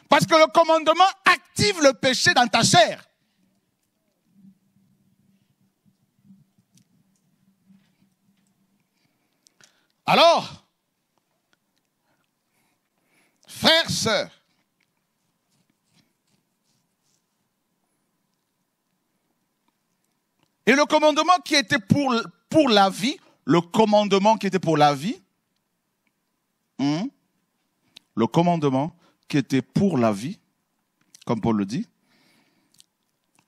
A: Parce que le commandement active le péché dans ta chair. Alors, Frères, sœurs, Et le commandement qui était pour, pour la vie, le commandement qui était pour la vie, hein, le commandement qui était pour la vie, comme Paul le dit,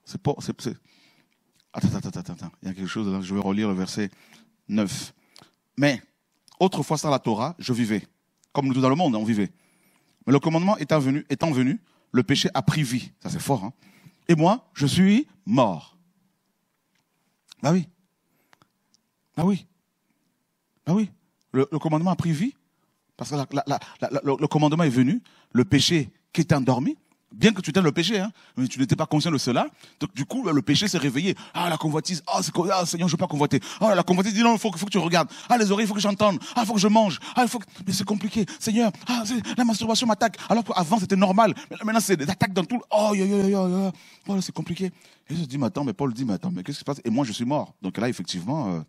A: c'est pas... Attends, attends, attends, attends, il y a quelque chose, je vais relire le verset 9. Mais autrefois, sans la Torah, je vivais. Comme nous, tous dans le monde, on vivait. Mais le commandement étant venu, étant venu le péché a pris vie. Ça, c'est fort. Hein Et moi, je suis mort. Bah oui. Bah oui. Bah oui. Le, commandement a pris vie. Parce que le commandement est venu. Le péché qui est endormi bien que tu t'aimes le péché, hein, mais tu n'étais pas conscient de cela. Donc du coup, le péché s'est réveillé. Ah, la convoitise, ah, ah Seigneur, je ne veux pas convoiter. Ah, la convoitise dit non, il faut, que tu regardes. Ah, les oreilles, il faut que j'entende. Ah, il faut que je mange. Ah, il faut que... Mais c'est compliqué. Seigneur, ah, la masturbation m'attaque. Alors qu'avant, c'était normal. maintenant, c'est des attaques dans tout. Oh, yo, yo, yo, yo. Oh, c'est compliqué. Et je dis, mais attends, mais Paul dit, mais attends, mais qu'est-ce qui se passe Et moi, je suis mort. Donc là, effectivement, euh,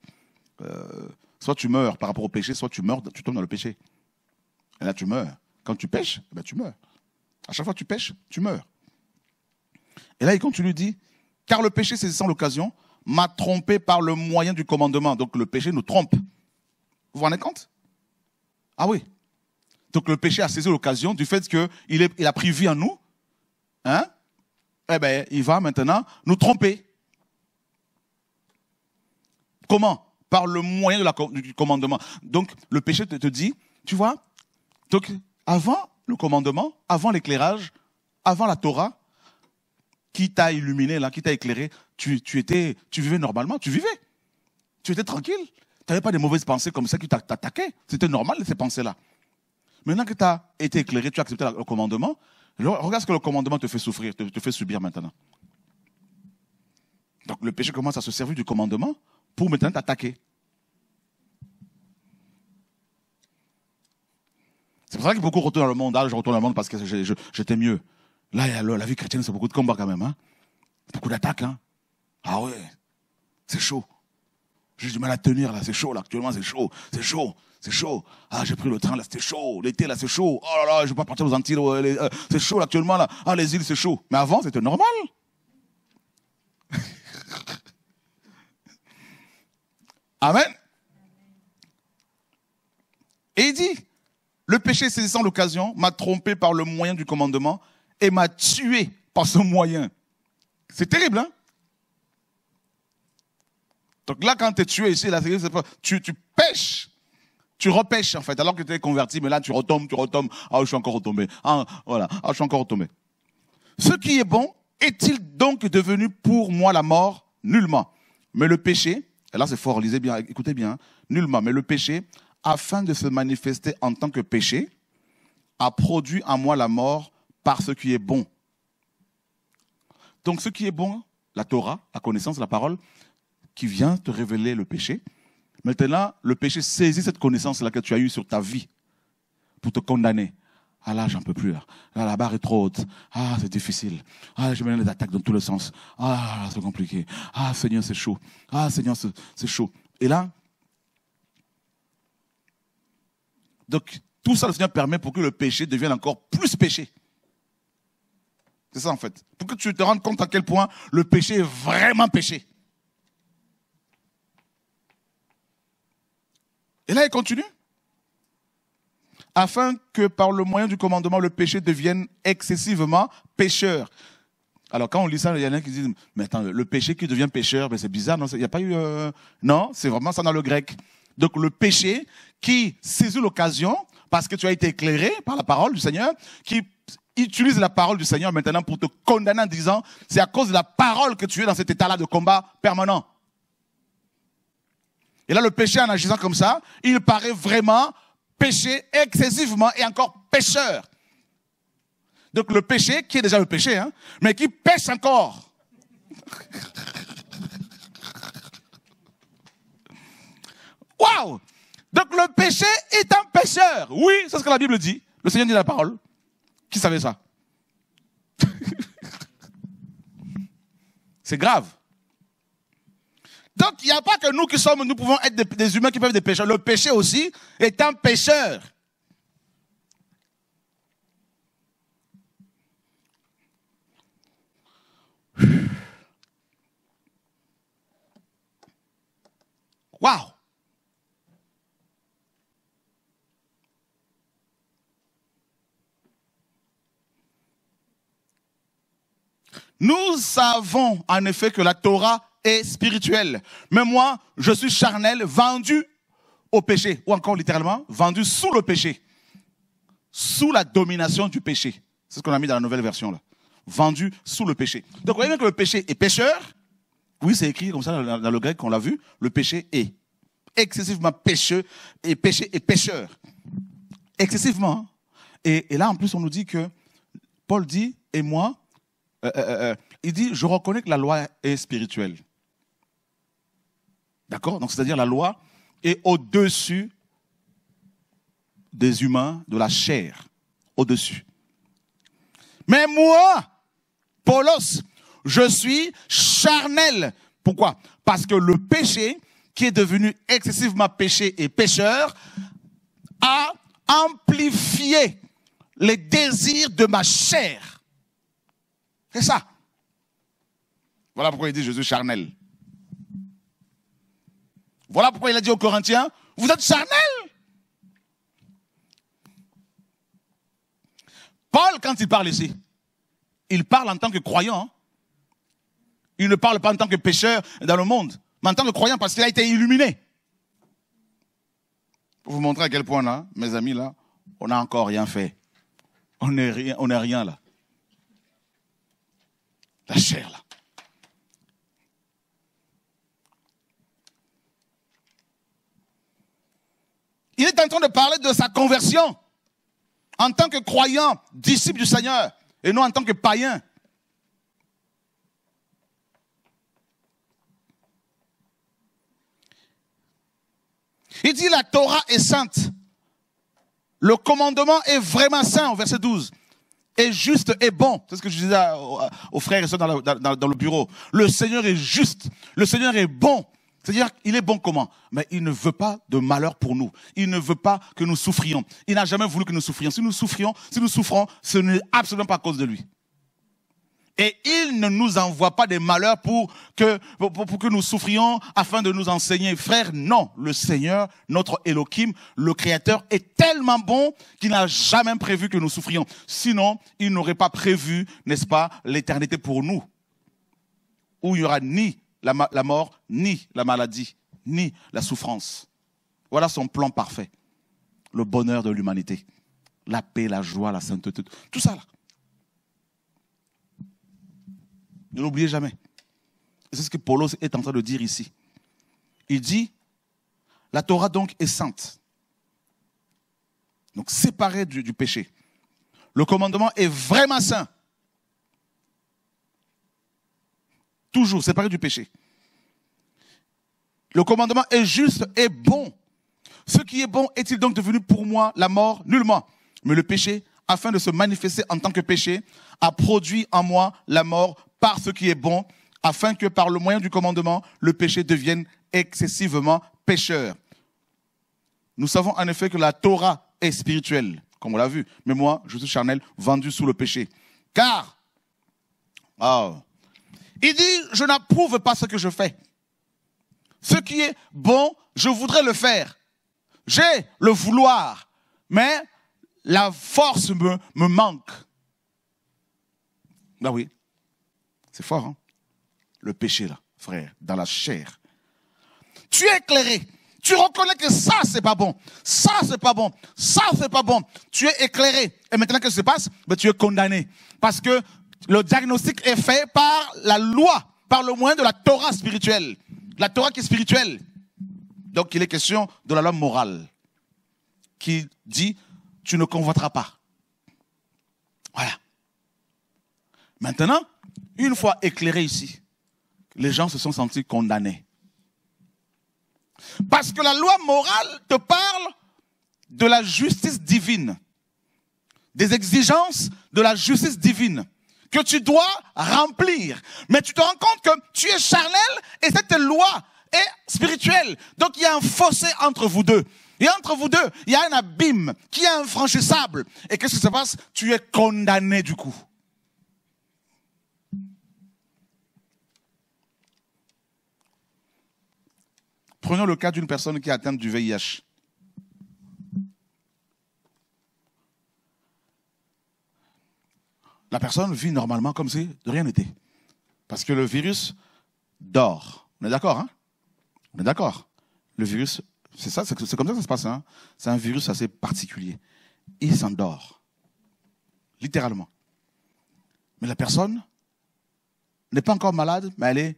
A: euh, soit tu meurs par rapport au péché, soit tu meurs, tu tombes dans le péché. Et là, tu meurs. Quand tu pêches, eh ben, tu meurs. À chaque fois que tu pêches, tu meurs. Et là, il continue, dit, car le péché saisissant l'occasion m'a trompé par le moyen du commandement. Donc le péché nous trompe. Vous vous rendez compte Ah oui. Donc le péché a saisi l'occasion du fait qu'il a pris vie en nous. Hein Eh bien, il va maintenant nous tromper. Comment Par le moyen du commandement. Donc le péché te, te dit, tu vois, donc avant, le commandement, avant l'éclairage, avant la Torah, qui t'a illuminé, là, qui t'a éclairé, tu, tu, étais, tu vivais normalement, tu vivais. Tu étais tranquille. Tu n'avais pas de mauvaises pensées comme ça qui t'attaquaient. C'était normal, ces pensées-là. Maintenant que tu as été éclairé, tu as accepté le commandement, regarde ce que le commandement te fait souffrir, te fait subir maintenant. Donc le péché commence à se servir du commandement pour maintenant t'attaquer. C'est pour ça que beaucoup retournent dans le monde. je retourne dans le monde parce que j'étais mieux. Là, la, vie chrétienne, c'est beaucoup de combats quand même. Hein. Beaucoup d'attaques. Hein. Ah ouais, c'est chaud. J'ai du mal à tenir là, c'est chaud là, actuellement c'est chaud, c'est chaud, c'est chaud. Ah, j'ai pris le train là, c'était chaud. L'été là, c'est chaud. Oh là là, je vais pas partir aux Antilles, c'est chaud actuellement là. Ah, les îles, c'est chaud. Mais avant, c'était normal. Amen. Et il dit, le péché saisissant l'occasion m'a trompé par le moyen du commandement et m'a tué par ce moyen. C'est terrible, hein Donc là, quand tu es tué ici, tu, tu pêches. Tu repêches, en fait, alors que tu es converti, mais là, tu retombes, tu retombes. Ah, je suis encore retombé. Ah, voilà. Ah, je suis encore retombé. Ce qui est bon est-il donc devenu pour moi la mort Nullement. Mais le péché, et là, c'est fort, lisez bien, écoutez bien, hein. nullement. Mais le péché, afin de se manifester en tant que péché, a produit en moi la mort par ce qui est bon. Donc ce qui est bon, la Torah, la connaissance, la parole, qui vient te révéler le péché. Maintenant, le péché saisit cette connaissance-là que tu as eue sur ta vie pour te condamner. Ah là, j'en peux plus. Là. Ah, la barre est trop haute. Ah, c'est difficile. Ah, je me les attaques dans tous les sens. Ah, c'est compliqué. Ah, Seigneur, c'est chaud. Ah, Seigneur, c'est chaud. Et là, Donc, tout ça, le Seigneur permet pour que le péché devienne encore plus péché. C'est ça, en fait. Pour que tu te rendes compte à quel point le péché est vraiment péché. Et là, il continue. Afin que par le moyen du commandement, le péché devienne excessivement pécheur. Alors quand on lit ça, il y en a qui disent, mais attends, le péché qui devient pécheur, mais ben, c'est bizarre, non, il n'y a pas eu... Euh, non, c'est vraiment ça dans le grec. Donc le péché qui saisit l'occasion, parce que tu as été éclairé par la parole du Seigneur, qui utilise la parole du Seigneur maintenant pour te condamner en disant, c'est à cause de la parole que tu es dans cet état-là de combat permanent. Et là, le péché en agissant comme ça, il paraît vraiment péché excessivement et encore pécheur. Donc le péché, qui est déjà le péché, hein, mais qui pêche encore. *laughs* Waouh Donc le péché est un pécheur. Oui, c'est ce que la Bible dit. Le Seigneur dit la parole. Qui savait ça *laughs* C'est grave. Donc il n'y a pas que nous qui sommes, nous pouvons être des, humains qui peuvent être des pécheurs. Le péché aussi est un pécheur. Waouh Nous savons en effet que la Torah est spirituelle. Mais moi, je suis charnel, vendu au péché, ou encore littéralement, vendu sous le péché, sous la domination du péché. C'est ce qu'on a mis dans la nouvelle version là. Vendu sous le péché. Donc vous voyez bien que le péché est pécheur. Oui, c'est écrit comme ça dans le grec qu'on l'a vu. Le péché est excessivement pécheux et péché et pécheur. Excessivement. Hein. et là, en plus, on nous dit que Paul dit, et moi, euh, euh, euh, il dit, je reconnais que la loi est spirituelle. D'accord Donc c'est-à-dire la loi est au-dessus des humains, de la chair, au-dessus. Mais moi, Paulos, je suis charnel. Pourquoi Parce que le péché, qui est devenu excessivement péché et pécheur, a amplifié les désirs de ma chair. C'est ça. Voilà pourquoi il dit Jésus charnel. Voilà pourquoi il a dit aux Corinthiens, vous êtes charnel. Paul, quand il parle ici, il parle en tant que croyant. Il ne parle pas en tant que pécheur dans le monde, mais en tant que croyant parce qu'il a été illuminé. Pour vous montrer à quel point là, mes amis là, on n'a encore rien fait. On n'est rien, on rien là la chair là. Il est en train de parler de sa conversion en tant que croyant, disciple du Seigneur, et non en tant que païen. Il dit la Torah est sainte. Le commandement est vraiment saint au verset 12 est juste et bon. C'est ce que je disais aux frères et sœurs dans, le bureau. Le Seigneur est juste. Le Seigneur est bon. C'est-à-dire, il est bon comment Mais il ne veut pas de malheur pour nous. Il ne veut pas que nous souffrions. Il n'a jamais voulu que nous souffrions. Si nous souffrions, si nous souffrons, ce n'est absolument pas à cause de lui. Et il ne nous envoie pas des malheurs pour que, pour, que nous souffrions afin de nous enseigner. Frère, non. Le Seigneur, notre Elohim, le Créateur, est tellement bon qu'il n'a jamais prévu que nous souffrions. Sinon, il n'aurait pas prévu, n'est-ce pas, l'éternité pour nous. Où il n'y aura ni la, la mort, ni la maladie, ni la souffrance. Voilà son plan parfait. Le bonheur de l'humanité. La paix, la joie, la sainteté. Tout ça là. Ne l'oubliez jamais. C'est ce que Paulos est en train de dire ici. Il dit, la Torah donc est sainte. Donc séparée du, péché. Le commandement est vraiment saint. Toujours séparé du péché. Le commandement est juste et bon. Ce qui est bon est-il donc devenu pour moi la mort Nullement. Mais le péché, afin de se manifester en tant que péché, a produit en moi la mort par ce qui est bon, afin que par le moyen du commandement, le péché devienne excessivement pécheur. Nous savons en effet que la Torah est spirituelle, comme on l'a vu. Mais moi, je suis charnel, vendu sous le péché. Car, il dit, je n'approuve pas ce que je fais. Ce qui est bon, je voudrais le faire. J'ai le vouloir, mais la force me, me manque. Ben oui. C'est fort, hein Le péché, là, frère, dans la chair. Tu es éclairé. Tu reconnais que ça, c'est pas bon. Ça, c'est pas bon. Ça, c'est pas bon. Tu es éclairé. Et maintenant, qu'est-ce qui se passe ben, Tu es condamné. Parce que le diagnostic est fait par la loi, par le moyen de la Torah spirituelle. La Torah qui est spirituelle. Donc, il est question de la loi morale qui dit tu ne convoiteras pas. Voilà. Maintenant, une fois éclairé ici, les gens se sont sentis condamnés. Parce que la loi morale te parle de la justice divine, des exigences de la justice divine que tu dois remplir. Mais tu te rends compte que tu es charnel et cette loi est spirituelle. Donc il y a un fossé entre vous deux. Et entre vous deux, il y a un abîme qui est infranchissable. Et qu'est-ce qui se passe Tu es condamné du coup. Prenons le cas d'une personne qui est atteinte du VIH. La personne vit normalement comme si de rien n'était. Parce que le virus dort. On est d'accord, hein On est d'accord. Le virus, c'est ça, c'est comme ça que ça se passe. Hein c'est un virus assez particulier. Il s'endort. Littéralement. Mais la personne n'est pas encore malade, mais elle est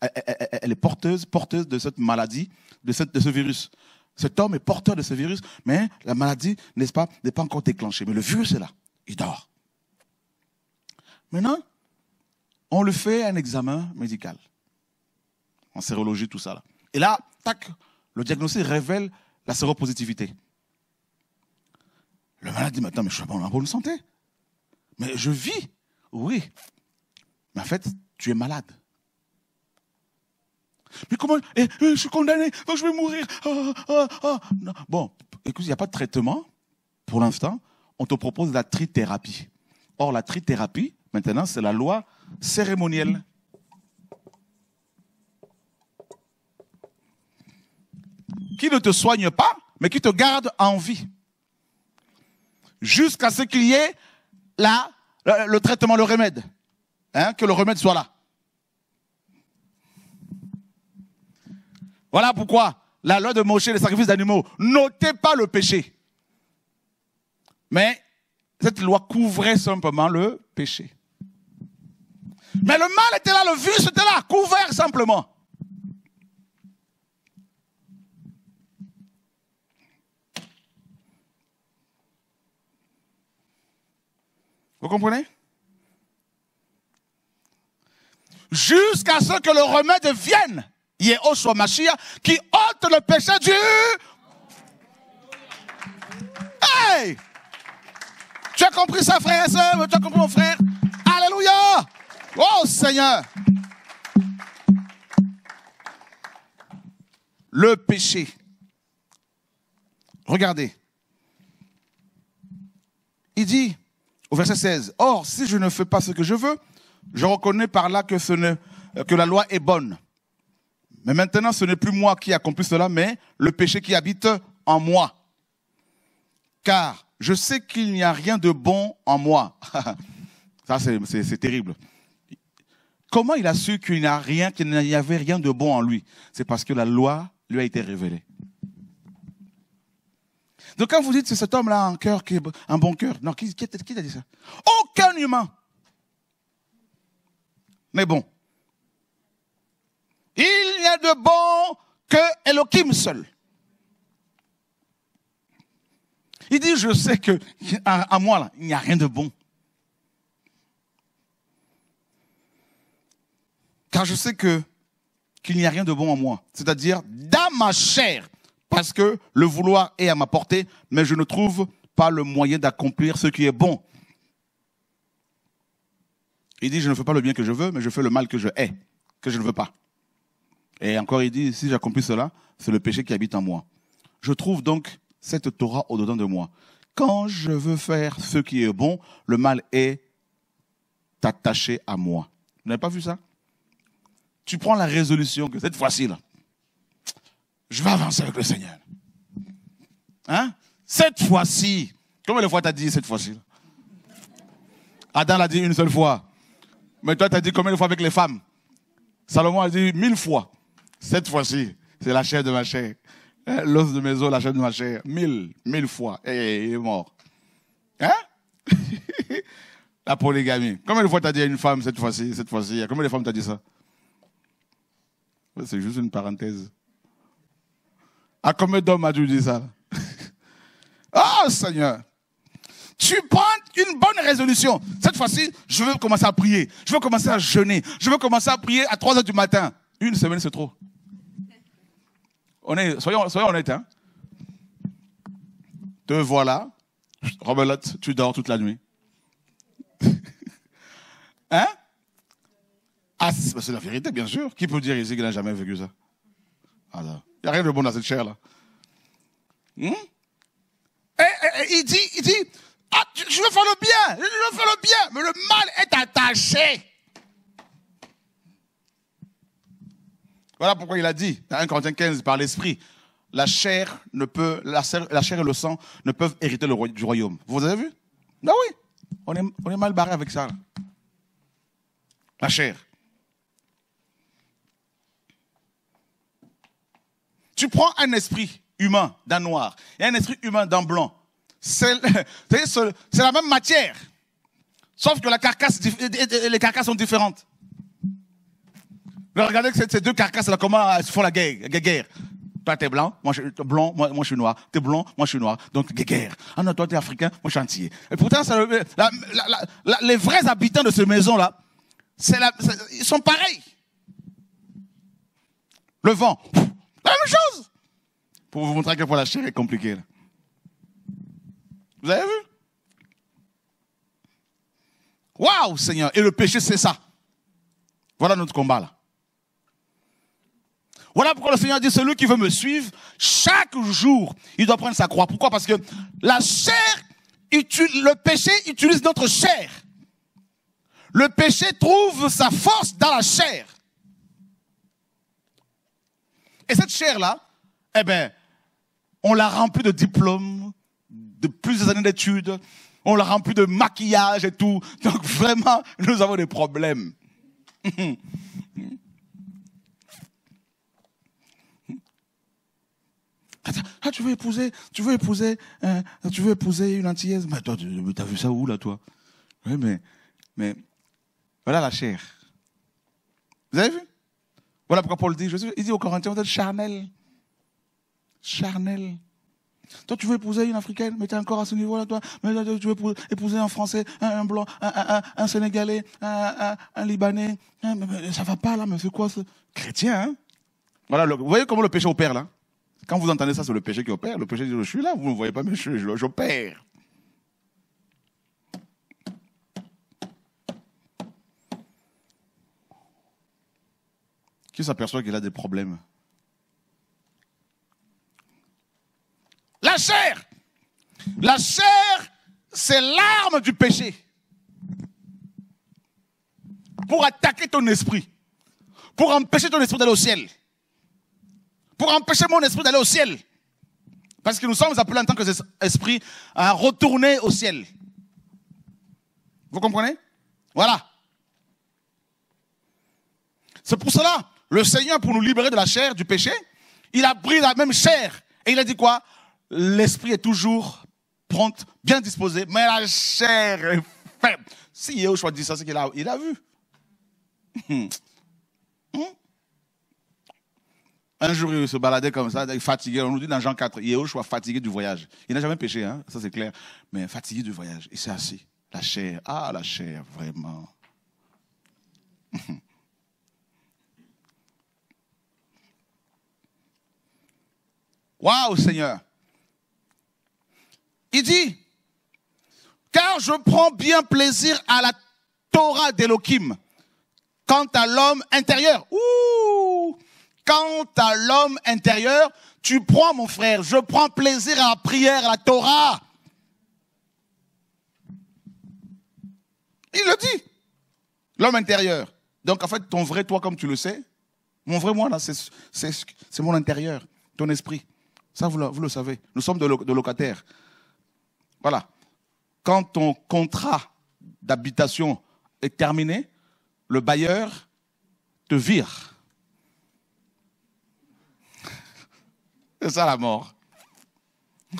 A: elle, est porteuse, porteuse de cette maladie, de, de ce virus. Cet homme est porteur de ce virus, mais la maladie, n'est-ce pas, n'est pas encore déclenchée. Mais le virus est là. Il dort. Maintenant, on le fait un examen médical. En sérologie, tout ça là. Et là, tac, le diagnostic révèle la séropositivité. Le malade dit, mais mais je suis pas en bonne santé. Mais je vis. Oui. Mais en fait, tu es malade. Mais comment eh, eh, Je suis condamné, je vais mourir. Ah, ah, ah, bon, écoute, il n'y a pas de traitement pour l'instant. On te propose la trithérapie. Or, la trithérapie, maintenant, c'est la loi cérémonielle. Qui ne te soigne pas, mais qui te garde en vie. Jusqu'à ce qu'il y ait la, le, traitement, le remède. Hein, que le remède soit là. Voilà pourquoi la loi de Moshe, les sacrifices d'animaux, n'ôtait pas le péché. Mais cette loi couvrait simplement le péché. Mais le mal était là, le vice était là, couvert simplement. Vous comprenez Jusqu'à ce que le remède vienne. Yehoshua Mashiach, qui ôte le péché du... Hey! Tu as compris ça, frère et soeur? Tu as compris, mon frère? Alléluia! Oh, Seigneur! Le péché. Regardez. Il dit au verset 16, Or, si je ne fais pas ce que je veux, je reconnais par là que, ce que la loi est bonne. Mais maintenant, ce n'est plus moi qui accomplis cela, mais le péché qui habite en moi. Car je sais qu'il n'y a rien de bon en moi. *laughs* Ça, c'est terrible. Comment il a su qu'il n'y a rien, qu'il n'y avait rien de bon en lui C'est parce que la loi lui a été révélée. Donc quand vous dites que cet homme-là un cœur qui est un bon cœur, non, qui, qui, qui t'a dit ça Aucun humain. Mais bon, il n'y a de bon que Elohim seul. Il dit, je sais que à, moi, là, il n'y a rien de bon. Car je sais que qu'il n'y a rien de bon en moi. C'est-à-dire dans ma chair, parce que le vouloir est à ma portée, mais je ne trouve pas le moyen d'accomplir ce qui est bon. Il dit, je ne fais pas le bien que je veux, mais je fais le mal que je hais, que je ne veux pas. Et encore, il dit, si j'accomplis cela, c'est le péché qui habite en moi. Je trouve donc cette Torah au-dedans de moi. Quand je veux faire ce qui est bon, le mal est attaché à moi. Vous n'avez pas vu ça Tu prends la résolution que cette fois-ci, là, je vais avancer avec le Seigneur. Hein Cette fois-ci. Combien de fois t'as dit cette fois-ci Adam l'a dit une seule fois. Mais toi, t'as dit combien de fois avec les femmes Salomon a dit mille fois. Cette fois-ci, c'est la chair de ma chair. Hein, l'os de mes os, la chair de ma chair. Mille, mille fois. Et eh, eh, eh, il est mort. Hein *laughs* La polygamie. Combien de fois t'as dit à une femme cette fois-ci, cette fois-ci Combien de femmes t'as dit ça C'est juste une parenthèse. À ah, combien d'hommes as-tu dit ça oh, *laughs* Seigneur tu prends une bonne résolution. Cette fois-ci, je veux commencer à prier. Je veux commencer à jeûner. Je veux commencer à prier à 3 heures du matin. Une semaine, c'est trop soyons, soyons honnêtes. Hein. Te voilà, Robelotte, tu dors toute la nuit. *laughs* hein ah, bah, C'est la vérité, bien sûr. Qui peut dire ici qu'il n'a jamais vécu ça il ah, n'y a rien de bon dans cette chair-là. Hmm? Eh, eh, eh, il dit, il dit ah, je veux faire le bien, je veux faire le bien, mais le mal est attaché. Voilà pourquoi il a dit, dans 1 Corinthiens 15, par l'esprit, la chair ne peut, la chair, et le sang ne peuvent hériter du royaume. Vous avez vu? Ben oui. On est, mal barré avec ça. La chair. Tu prends un esprit humain d'un noir et un esprit humain d'un blanc. C'est *laughs* la même matière. Sauf que la carcasse, les carcasses sont différentes regardez ces deux carcasses-là, comment elles font la guerre. Toi, t'es blanc, moi je suis blanc, moi, je suis noir. T'es blanc, moi je suis noir. Donc, guerre. Ah non, toi t'es africain, moi je suis antillais. Et pourtant, euh, les vrais habitants de ces maisons-là, ils sont pareils. Le vent, la même chose. Pour vous montrer que pour la chair est compliquée. Vous avez vu Waouh, Seigneur. Et le péché, c'est ça. Voilà notre combat là. Voilà pourquoi le Seigneur dit, celui qui veut me suivre, chaque jour, il doit prendre sa croix. Pourquoi Parce que la chair, le péché utilise notre chair. Le péché trouve sa force dans la chair. Et cette chair-là, eh ben, on l'a remplie de diplômes, de plusieurs années d'études, on l'a remplie de maquillage et tout. Donc *laughs* vraiment, nous avons des problèmes. *laughs* ah, tu veux épouser, tu veux épouser, hein, tu veux épouser une antillaise. Mais toi, t'as vu ça où là, toi Oui, mais, mais voilà la chair. Vous avez vu Voilà pourquoi Paul dit, il dit aux Corinthiens, vous êtes charnel, charnel. Toi, tu veux épouser une africaine, mais t'es encore à ce niveau-là, toi. Mais toi, tu veux épouser un français, un, blanc, un, sénégalais, un, libanais. Hein, mais, ça va pas là, mais c'est quoi ce chrétien hein Voilà, vous voyez comment le péché opère là quand vous entendez ça, c'est le péché qui opère. Le péché dit, je suis là, vous ne voyez pas, mais je, je, j'opère. Qui s'aperçoit qu'il a des problèmes La chair La chair, c'est l'arme du péché pour attaquer ton esprit, pour empêcher ton esprit d'aller au ciel pour empêcher mon esprit d'aller au ciel. Parce que nous sommes appelés en tant que esprit à retourner au ciel. Vous comprenez Voilà. C'est pour cela, le Seigneur, pour nous libérer de la chair, du péché, il a pris la même chair. Et il a dit quoi L'esprit est toujours prompt, bien disposé, mais la chair est faible. Si Yehoshua dit ça, c'est qu'il a, il a vu. *laughs* Hmm. Hmm? Un jour, il se baladait comme ça, fatigué. On nous dit dans Jean 4, choix fatigué du voyage. Il n'a jamais péché, hein, ça c'est clair. Mais fatigué du voyage. Il s'est assis. La chair. Ah, la chair, vraiment. *laughs* Waouh, Seigneur. Il dit, car je prends bien plaisir à la Torah d'Elohim quant à l'homme intérieur. Ouh Quant à l'homme intérieur, tu prends, mon frère, je prends plaisir à la prière, à la Torah. Il le dit, l'homme intérieur. Donc en fait, ton vrai toi, comme tu le sais, mon vrai moi, là, c'est mon intérieur, ton esprit. Ça, vous, le, savez. Nous sommes de locataires. Voilà. Quand ton contrat d'habitation est terminé, le bailleur te vire. C'est ça la mort. *laughs*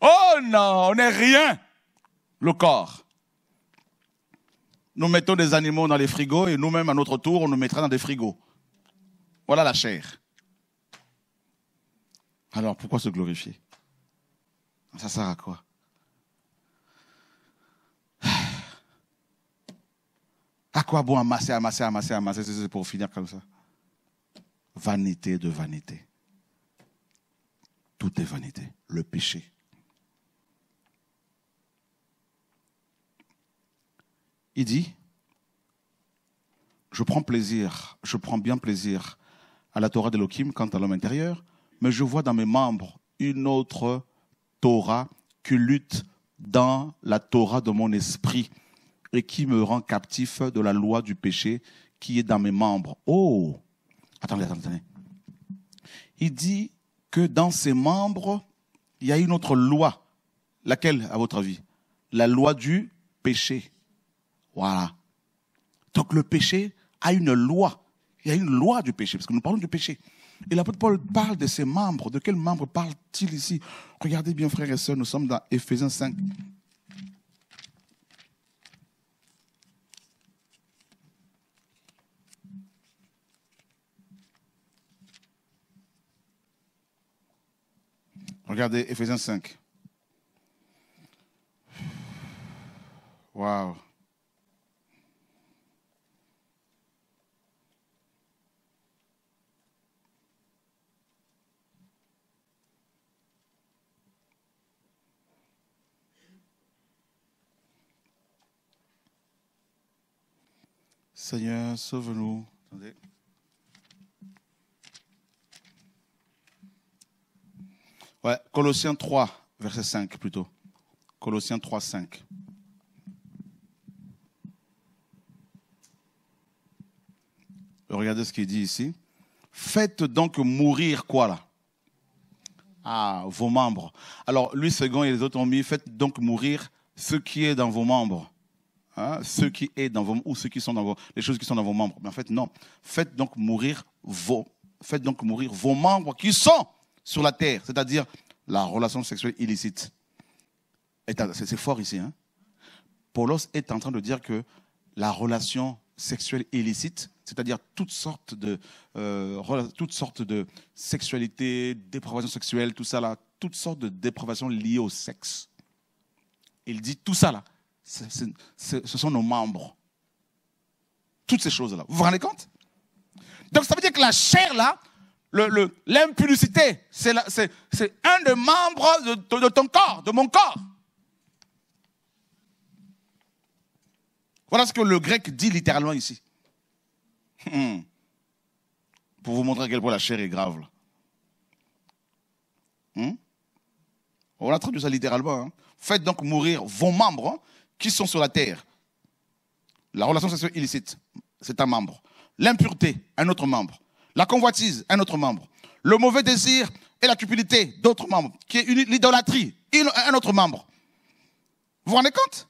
A: oh non, on n'est rien, le corps. Nous mettons des animaux dans les frigos et nous-mêmes, à notre tour, on nous mettra dans des frigos. Voilà la chair. Alors pourquoi se glorifier Ça sert à quoi *sighs* À quoi bon amasser, amasser, amasser, amasser, c'est pour finir comme ça vanité de vanité. Tout est vanité, le péché. Il dit, je prends plaisir, je prends bien plaisir à la Torah d'Elohim quant à l'homme intérieur, mais je vois dans mes membres une autre Torah qui lutte dans la Torah de mon esprit et qui me rend captif de la loi du péché qui est dans mes membres. Oh Attendez, attendez, attendez. Il dit que dans ses membres, il y a une autre loi. Laquelle, à votre avis La loi du péché. Voilà. Donc le péché a une loi. Il y a une loi du péché, parce que nous parlons du péché. Et l'apôtre Paul parle de ses membres. De quels membres parle-t-il ici Regardez bien, frères et sœurs, nous sommes dans Éphésiens 5. Regardez Ephésiens 5. Waouh. Seigneur, sauve-nous. Attendez. Colossiens 3, verset 5 plutôt. Colossiens 3, 5. Regardez ce qu'il dit ici. Faites donc mourir quoi là Ah, vos membres. Alors, lui second et les autres ont mis faites donc mourir ce qui est dans vos membres. Hein, ce qui est dans vos ou ce qui sont dans vos les choses qui sont dans vos membres. Mais en fait non, faites donc mourir vos faites donc mourir vos membres qui sont sur la terre, c'est-à-dire la relation sexuelle illicite. C'est fort ici. Hein Paulos est en train de dire que la relation sexuelle illicite, c'est-à-dire toutes sortes de euh, toutes sortes de sexualité, dépravation sexuelle, tout ça là, toutes sortes de dépravations liées au sexe. Il dit tout ça là, ce sont nos membres. Toutes ces choses là. Vous vous rendez compte Donc ça veut dire que la chair là, L'impureté, c'est un des membres de, ton corps, de mon corps. Voilà ce que le grec dit littéralement ici. Hmm. Pour vous montrer à quel point la chair est grave. Hmm. On a traduit ça littéralement. Hein. Faites donc mourir vos membres hein, qui sont sur la terre. La relation sexuelle illicite, c'est un membre. L'impureté, un autre membre. La convoitise, un autre membre. Le mauvais désir et la cupidité, d'autres membres. Qui est l'idolâtrie, un autre membre. Vous vous rendez compte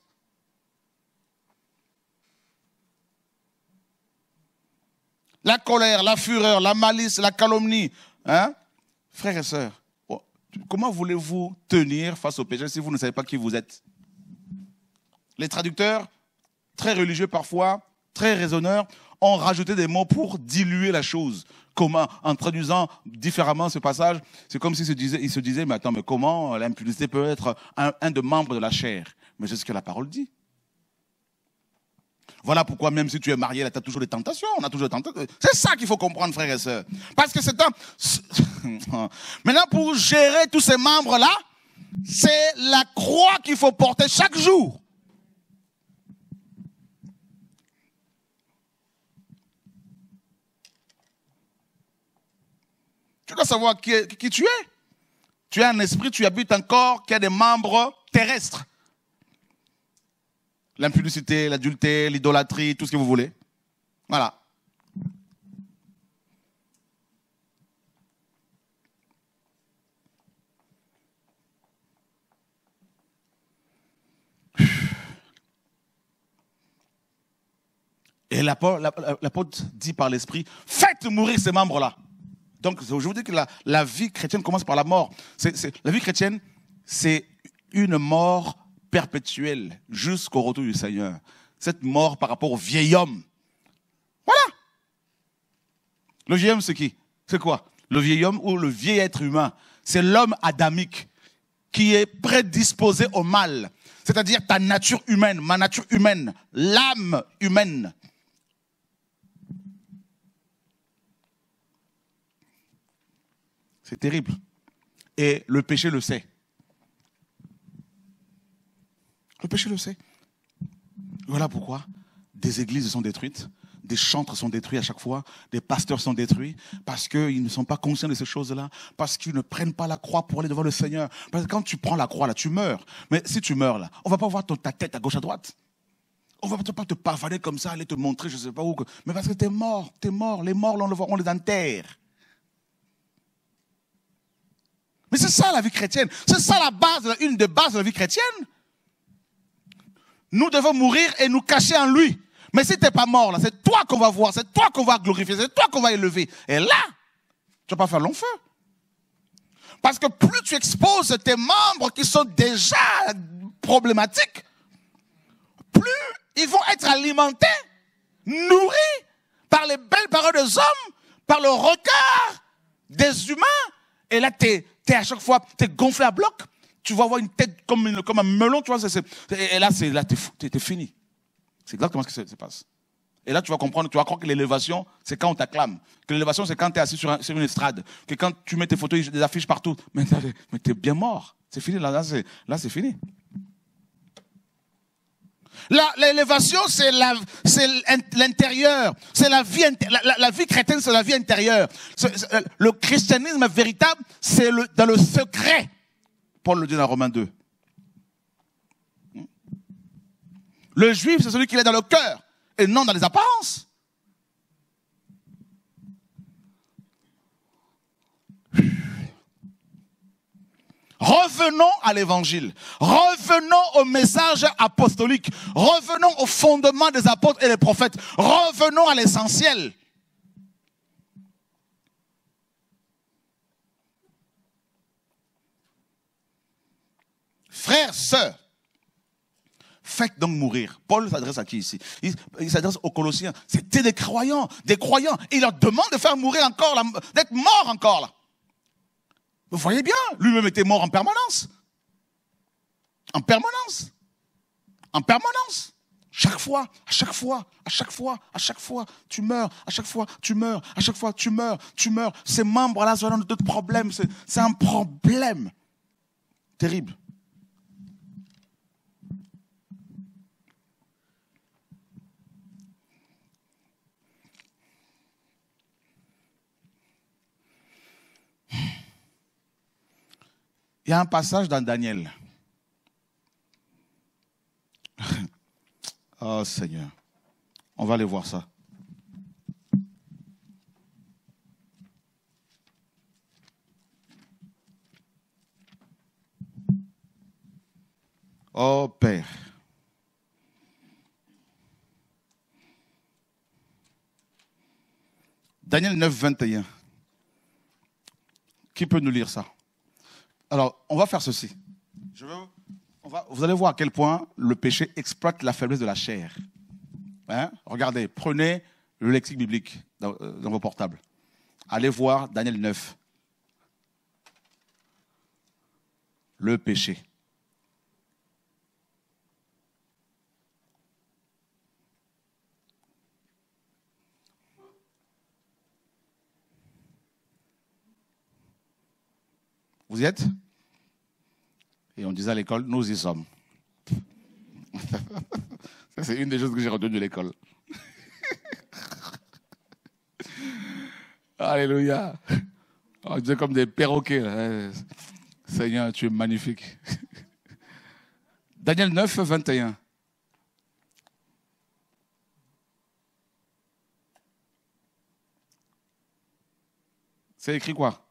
A: La colère, la fureur, la malice, la calomnie. Hein Frères et sœurs, oh, comment voulez-vous tenir face au péché si vous ne savez pas qui vous êtes Les traducteurs, très religieux parfois, très raisonneurs, ont rajouté des mots pour diluer la chose. Comment En traduisant différemment ce passage, c'est comme s'ils se disaient, ils se disaient, mais attends, mais comment l'impunité peut être un, de membres de la chair Mais c'est ce que la parole dit. Voilà pourquoi même si tu es marié, là, tu as toujours des tentations. On a toujours des tentations. C'est ça qu'il faut comprendre, frères et sœurs. Parce que c'est un... *laughs* Maintenant, pour gérer tous ces membres-là, c'est la croix qu'il faut porter chaque jour. Tu dois savoir qui, tu es. Tu es un esprit, tu habites un corps qui a des membres terrestres. L'impudicité, l'adultère, l'idolâtrie, tout ce que vous voulez. Voilà. Et l'apôtre dit par l'esprit, faites mourir ces membres-là. Donc, je vous dis que la, vie chrétienne commence par la mort. la vie chrétienne, c'est une mort perpétuelle jusqu'au retour du Seigneur. Cette mort par rapport au vieil homme. Voilà. Le vieil homme, c'est qui C'est quoi Le vieil homme ou le vieil être humain C'est l'homme adamique qui est prédisposé au mal. C'est-à-dire ta nature humaine, ma nature humaine, l'âme humaine C'est terrible. Et le péché le sait. Le péché le sait. Voilà pourquoi des églises sont détruites, des chantres sont détruits à chaque fois, des pasteurs sont détruits parce qu'ils ne sont pas conscients de ces choses-là, parce qu'ils ne prennent pas la croix pour aller devant le Seigneur. Parce que quand tu prends la croix, là, tu meurs. Mais si tu meurs, là, on va pas voir ta tête à gauche, à droite. On va pas te pavaner comme ça, aller te montrer, je ne sais pas où. Mais parce que tu es mort, tu es mort. Les morts, là, on les enterre. Mais c'est ça la vie chrétienne. C'est ça la base, une des bases de la vie chrétienne. Nous devons mourir et nous cacher en lui. Mais si tu n'es pas mort, là, c'est toi qu'on va voir, c'est toi qu'on va glorifier, c'est toi qu'on va élever. Et là, tu vas pas faire long feu. Parce que plus tu exposes tes membres qui sont déjà problématiques, plus ils vont être alimentés, nourris par les belles paroles des hommes, par le regard des humains. Et là, tu T'es à chaque fois, t'es gonflé à bloc. Tu vas avoir une tête comme, comme un melon, tu vois. et là, c'est, là, t'es, es, fini. C'est exactement ce qui se passe. Et là, tu vas comprendre, tu vas croire que l'élévation, c'est quand on t'acclame. Que l'élévation, c'est quand tu es assis sur, une estrade. Que quand tu mets tes photos, des affiches partout. Mais, mais t'es bien mort. C'est fini, là, c'est, là, c'est fini. L'élévation, c'est l'intérieur. C'est la vie, la, la, vie chrétienne, c'est la vie intérieure. Euh, le christianisme véritable, c'est dans le secret. Paul le dit dans Romains 2. Hmm? Le juif, c'est celui qui est dans le cœur et non dans les apparences. Revenons à l'évangile. Revenons au message apostolique. Revenons au fondement des apôtres et des prophètes. Revenons à l'essentiel. Frères, sœurs, faites donc mourir. Paul s'adresse à qui ici Il, s'adresse aux Colossiens. C'était des croyants, des croyants. il leur demande de faire mourir encore, d'être mort encore là. Vous voyez bien, lui-même était mort en permanence. En permanence. En permanence. Chaque fois, à chaque fois, à chaque fois, à chaque fois, tu meurs, à chaque fois, tu meurs, à chaque fois, tu meurs, tu meurs. Ces membres-là sont d'autres problèmes. C'est un problème terrible. Il y a un passage dans Daniel. *laughs* oh Seigneur, on va aller voir ça. Oh Père, Daniel 9, 21. Qui peut nous lire ça alors, on va faire ceci. vous allez voir à quel point le péché exploite la faiblesse de la chair. Hein? Regardez, prenez le lexique biblique dans, euh, dans vos portables. Allez voir Daniel 9. Le péché. Vous y êtes Et on disait à l'école, nous y sommes. *laughs* Ça, c'est une des choses que j'ai retenues de l'école. *laughs* Alléluia. On disait comme des perroquets. Hein. Seigneur, tu es magnifique. *laughs* Daniel 9, 21. C'est écrit quoi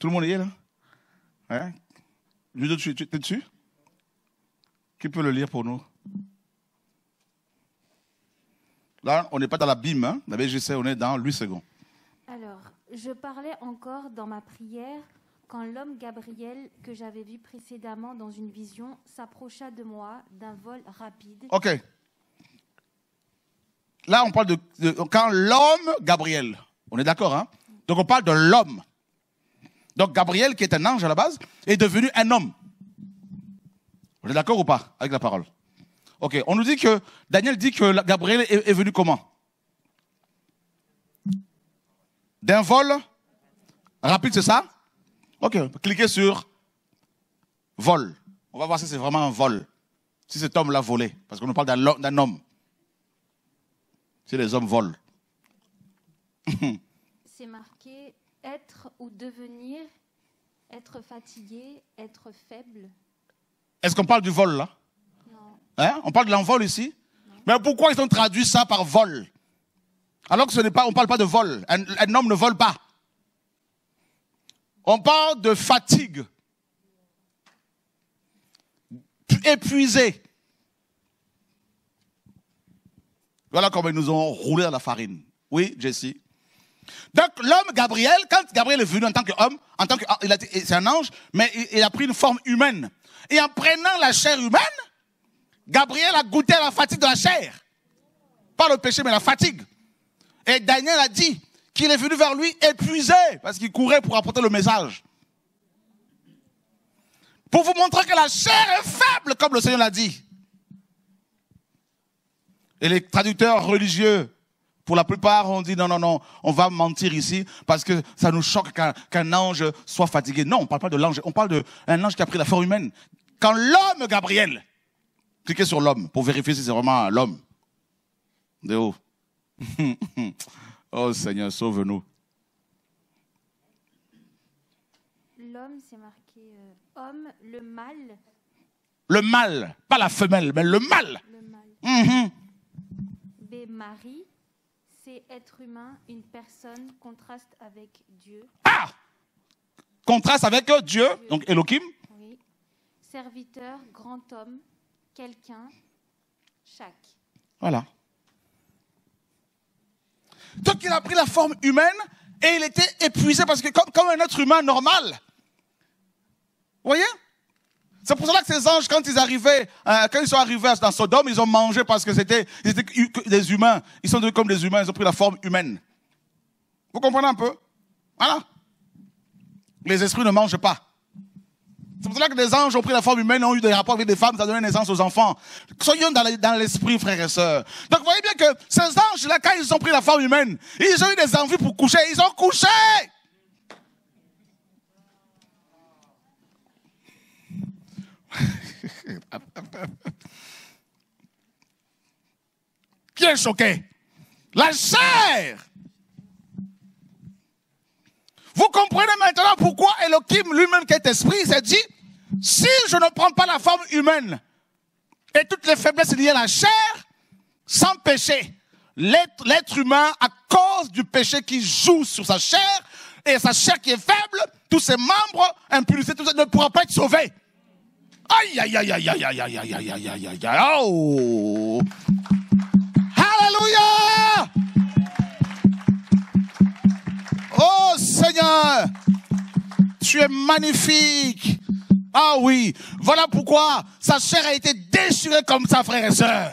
A: Tout le monde est là hein tu es dessus Qui peut le lire pour nous Là, on n'est pas dans l'abîme. bim, hein? on est dans 8 secondes. Alors, je parlais encore dans ma prière quand l'homme Gabriel que j'avais vu précédemment dans une vision s'approcha de moi d'un vol rapide. Ok. Là, on parle de, de quand l'homme Gabriel. On est d'accord, hein Donc, on parle de l'homme. Donc Gabriel, qui est un ange à la base, est devenu un homme. Vous êtes d'accord ou pas avec la parole Ok, on nous dit que Daniel dit que Gabriel est, venu comment D'un vol rapide, c'est ça Ok, cliquez sur vol. On va voir si c'est vraiment un vol. Si cet homme l'a volé, parce qu'on nous parle d'un homme. Si les hommes volent. C'est être ou devenir, être fatigué, être faible. Est-ce qu'on parle du vol là Non. Hein? On parle de l'envol ici Mais pourquoi ils ont traduit ça par vol Alors que ce n'est pas, on parle pas de vol. Un, homme ne vole pas. On parle de fatigue. Épuisé. Voilà comment ils nous ont roulé à la farine. Oui, Jessie donc l'homme Gabriel, quand Gabriel est venu en tant qu'homme, en tant que, ah, eh, c'est un ange, mais il, il, a pris une forme humaine. Et en prenant la chair humaine, Gabriel a goûté à la fatigue de la chair. Pas le péché, mais la fatigue. Et Daniel a dit qu'il est venu vers lui épuisé, parce qu'il courait pour apporter le message. Pour vous montrer que la chair est faible, comme le Seigneur l'a dit. Et les traducteurs religieux pour la plupart, on dit non, non, non, on va mentir ici parce que ça nous choque qu'un ange soit fatigué. Non, on ne parle pas de l'ange, on parle d'un ange qui a pris la forme humaine. Quand l'homme, Gabriel, cliquez sur l'homme pour vérifier si c'est vraiment l'homme. De haut. *laughs* oh Seigneur, sauve-nous. L'homme, c'est marqué euh, homme, le mâle. Le mâle, pas la femelle, mais le mâle. Le mhm. Marie c'est être humain, une personne, contraste avec Dieu. Ah Contraste avec Dieu, donc Elohim. Oui. Serviteur, grand homme, quelqu'un, chaque. Voilà. Donc il a pris la forme humaine et il était épuisé parce que comme, comme un être humain normal. Vous voyez c'est pour cela que ces anges, quand ils arrivaient, euh, quand ils sont arrivés dans Sodome, ils ont mangé parce que c'était, des humains. Ils sont devenus comme des humains, ils ont pris la forme humaine. Vous comprenez un peu Voilà. Les esprits ne mangent pas. C'est pour cela que des anges ont pris la forme humaine, ont eu des rapports avec des femmes, ça a donné naissance aux enfants. Soyons dans l'esprit, frères et sœurs. Donc, voyez bien que ces anges-là, quand ils ont pris la forme humaine, ils ont eu des envies pour coucher, ils ont couché. Qui *laughs* est choqué. La chair. Vous comprenez maintenant pourquoi Elohim lui-même qui est esprit s'est dit, si je ne prends pas la forme humaine et toutes les faiblesses liées à la chair, sans péché, l'être humain, à cause du péché qui joue sur sa chair, et sa chair qui est faible, tous ses membres, impulsés, tout ça, ne pourra pas être sauvé. Aïe, aïe, aïe, aïe, aïe, aïe, aïe, aïe, aïe, aïe, aïe, aïe, aïe, oh. Alléluia! Oh Seigneur, tu es magnifique. Ah oui, voilà pourquoi sa chair a été déchirée comme ça, frère et sœur.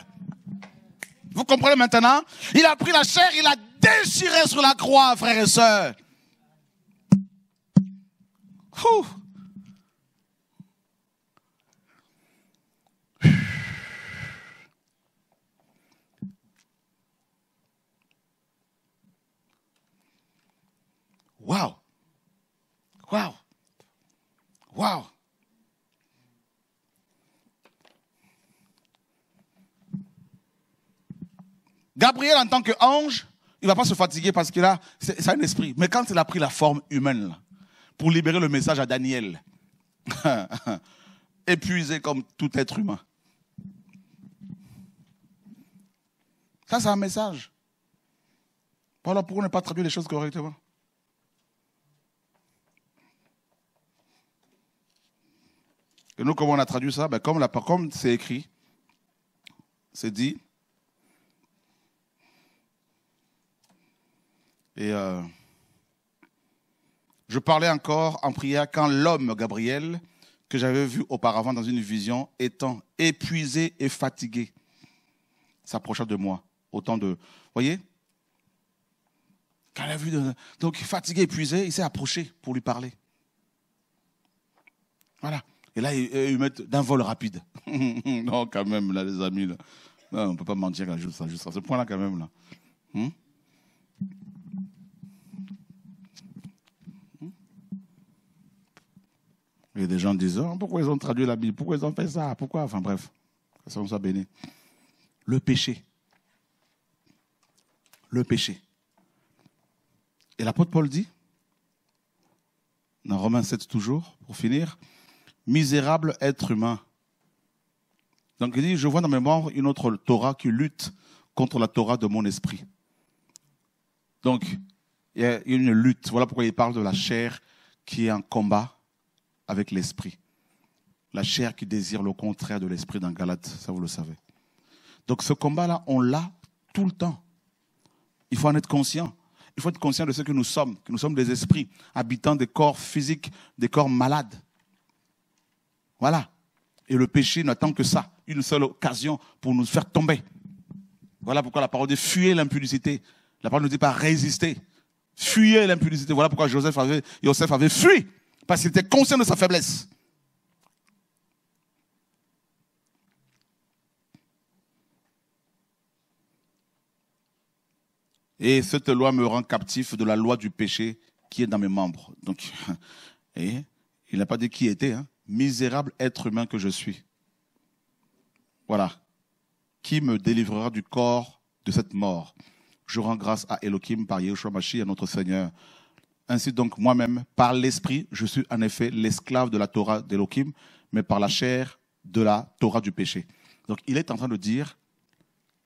A: Vous comprenez maintenant Il a pris la chair, il a déchiré sur la croix, frère et sœur. Ouh. Waouh! Waouh! Waouh! Gabriel, en tant qu'ange, il ne va pas se fatiguer parce qu'il a, c'est un esprit. Mais quand il a pris la forme humaine pour libérer le message à Daniel, *laughs* épuisé comme tout être humain. Ça, c'est un message. Voilà pourquoi on pas traduit les choses correctement. Et nous, comment on a traduit ça ben, Comme c'est écrit, c'est dit. Et euh, je parlais encore en prière quand l'homme, Gabriel, que j'avais vu auparavant dans une vision, étant épuisé et fatigué, s'approcha de moi. Autant de. voyez a donc, fatigué, épuisé, il s'est approché pour lui parler. Voilà. Et là, ils, mettent d'un vol rapide. *laughs* non, quand même, là, les amis. on ne peut pas mentir à juste, juste à ce point-là, quand même. Là. y hmm? a hmm? des gens disent ah, pourquoi ils ont traduit la Bible Pourquoi ils ont fait ça Pourquoi Enfin bref, que ça nous béni. Le péché. Le péché. Et l'apôtre Paul dit, dans Romains 7 toujours, pour finir, misérable être humain. Donc il dit, je vois dans mes membres une autre Torah qui lutte contre la Torah de mon esprit. Donc, il y a une lutte. Voilà pourquoi il parle de la chair qui est en combat avec l'esprit. La chair qui désire le contraire de l'esprit dans Galate, ça vous le savez. Donc ce combat-là, on l'a tout le temps. Il faut en être conscient. Il faut être conscient de ce que nous sommes, que nous sommes des esprits, habitants des corps physiques, des corps malades. Voilà. Et le péché n'attend que ça, une seule occasion pour nous faire tomber. Voilà pourquoi la parole dit fuyez l'impudicité. La parole ne dit pas résister. Fuyez l'impudicité. Voilà pourquoi Joseph avait, Joseph avait fui. Parce qu'il était conscient de sa faiblesse. Et cette loi me rend captif de la loi du péché qui est dans mes membres. Donc, *laughs* et il n'a pas dit qui était. Hein misérable être humain que je suis. Voilà. Qui me délivrera du corps de cette mort Je rends grâce à Elohim par Yeshua Mashiach, notre Seigneur. Ainsi donc, moi-même, par l'esprit, je suis en effet l'esclave de la Torah d'Elohim, mais par la chair de la Torah du péché. Donc, il est en train de dire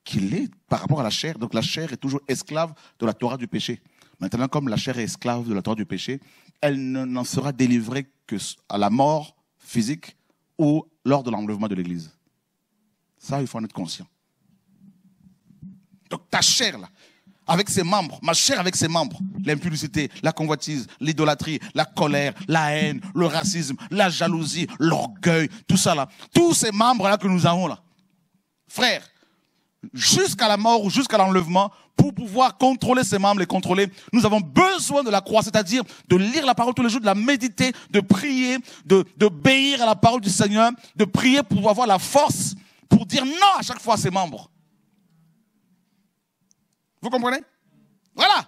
A: qu'il est par rapport à la chair. Donc, la chair est toujours esclave de la Torah du péché. Maintenant, comme la chair est esclave de la Torah du péché, elle n'en sera délivrée que à la mort physique ou lors de l'enlèvement de l'Église. Ça, il faut en être conscient. Donc ta chair, là, avec ses membres, ma chair avec ses membres, l'impudicité, la convoitise, l'idolâtrie, la colère, la haine, le racisme, la jalousie, l'orgueil, tout ça là, tous ces membres là que nous avons là, frère, jusqu'à la mort ou jusqu'à l'enlèvement pour pouvoir contrôler ses membres, les contrôler. Nous avons besoin de la croix, c'est-à-dire de lire la parole tous les jours, de la méditer, de prier, de d'obéir à la parole du Seigneur, de prier pour avoir la force pour dire non à chaque fois à ses membres. Vous comprenez Voilà.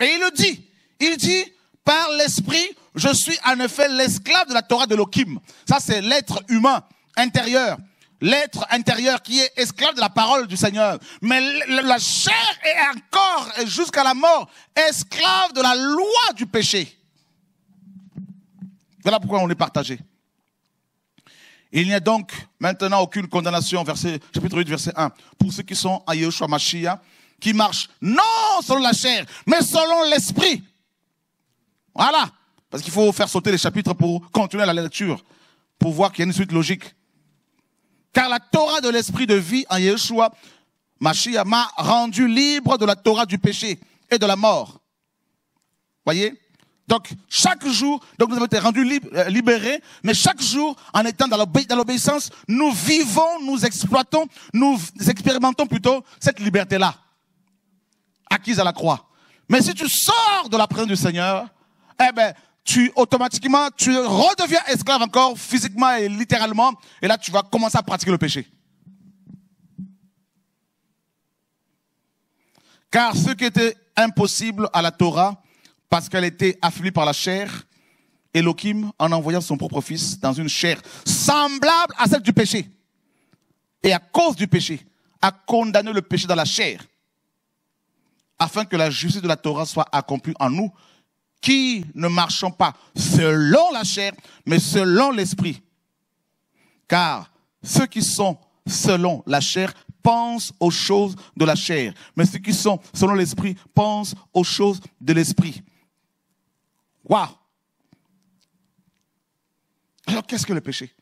A: Et il le dit. Il dit, par l'esprit, je suis en effet l'esclave de la Torah de l'Okim. Ça, c'est l'être humain intérieur l'être intérieur qui est esclave de la parole du Seigneur. Mais la chair est encore, jusqu'à la mort, esclave de la loi du péché. Voilà pourquoi on est partagé. Il n'y a donc maintenant aucune condamnation, verset, chapitre 8, verset 1, pour ceux qui sont à Yeshua Mashiach, qui marchent non selon la chair, mais selon l'esprit. Voilà. Parce qu'il faut faire sauter les chapitres pour continuer la lecture, pour voir qu'il y a une suite logique. Car la Torah de l'esprit de vie en Yeshua, Mashiach, m'a rendu libre de la Torah du péché et de la mort. Voyez Donc, chaque jour, donc nous avons été rendus euh, libérés, mais chaque jour, en étant dans l'obéissance, nous vivons, nous exploitons, nous expérimentons plutôt cette liberté-là, acquise à la croix. Mais si tu sors de la présence du Seigneur, eh ben, tu automatiquement, tu redeviens esclave encore physiquement et littéralement, et là tu vas commencer à pratiquer le péché. Car ce qui était impossible à la Torah, parce qu'elle était affaiblie par la chair, Elohim, en envoyant son propre fils dans une chair semblable à celle du péché, et à cause du péché, a condamné le péché dans la chair, afin que la justice de la Torah soit accomplie en nous, qui ne marchons pas selon la chair, mais selon l'esprit. Car ceux qui sont selon la chair pensent aux choses de la chair, mais ceux qui sont selon l'esprit pensent aux choses de l'esprit. Waouh Alors qu'est-ce que le péché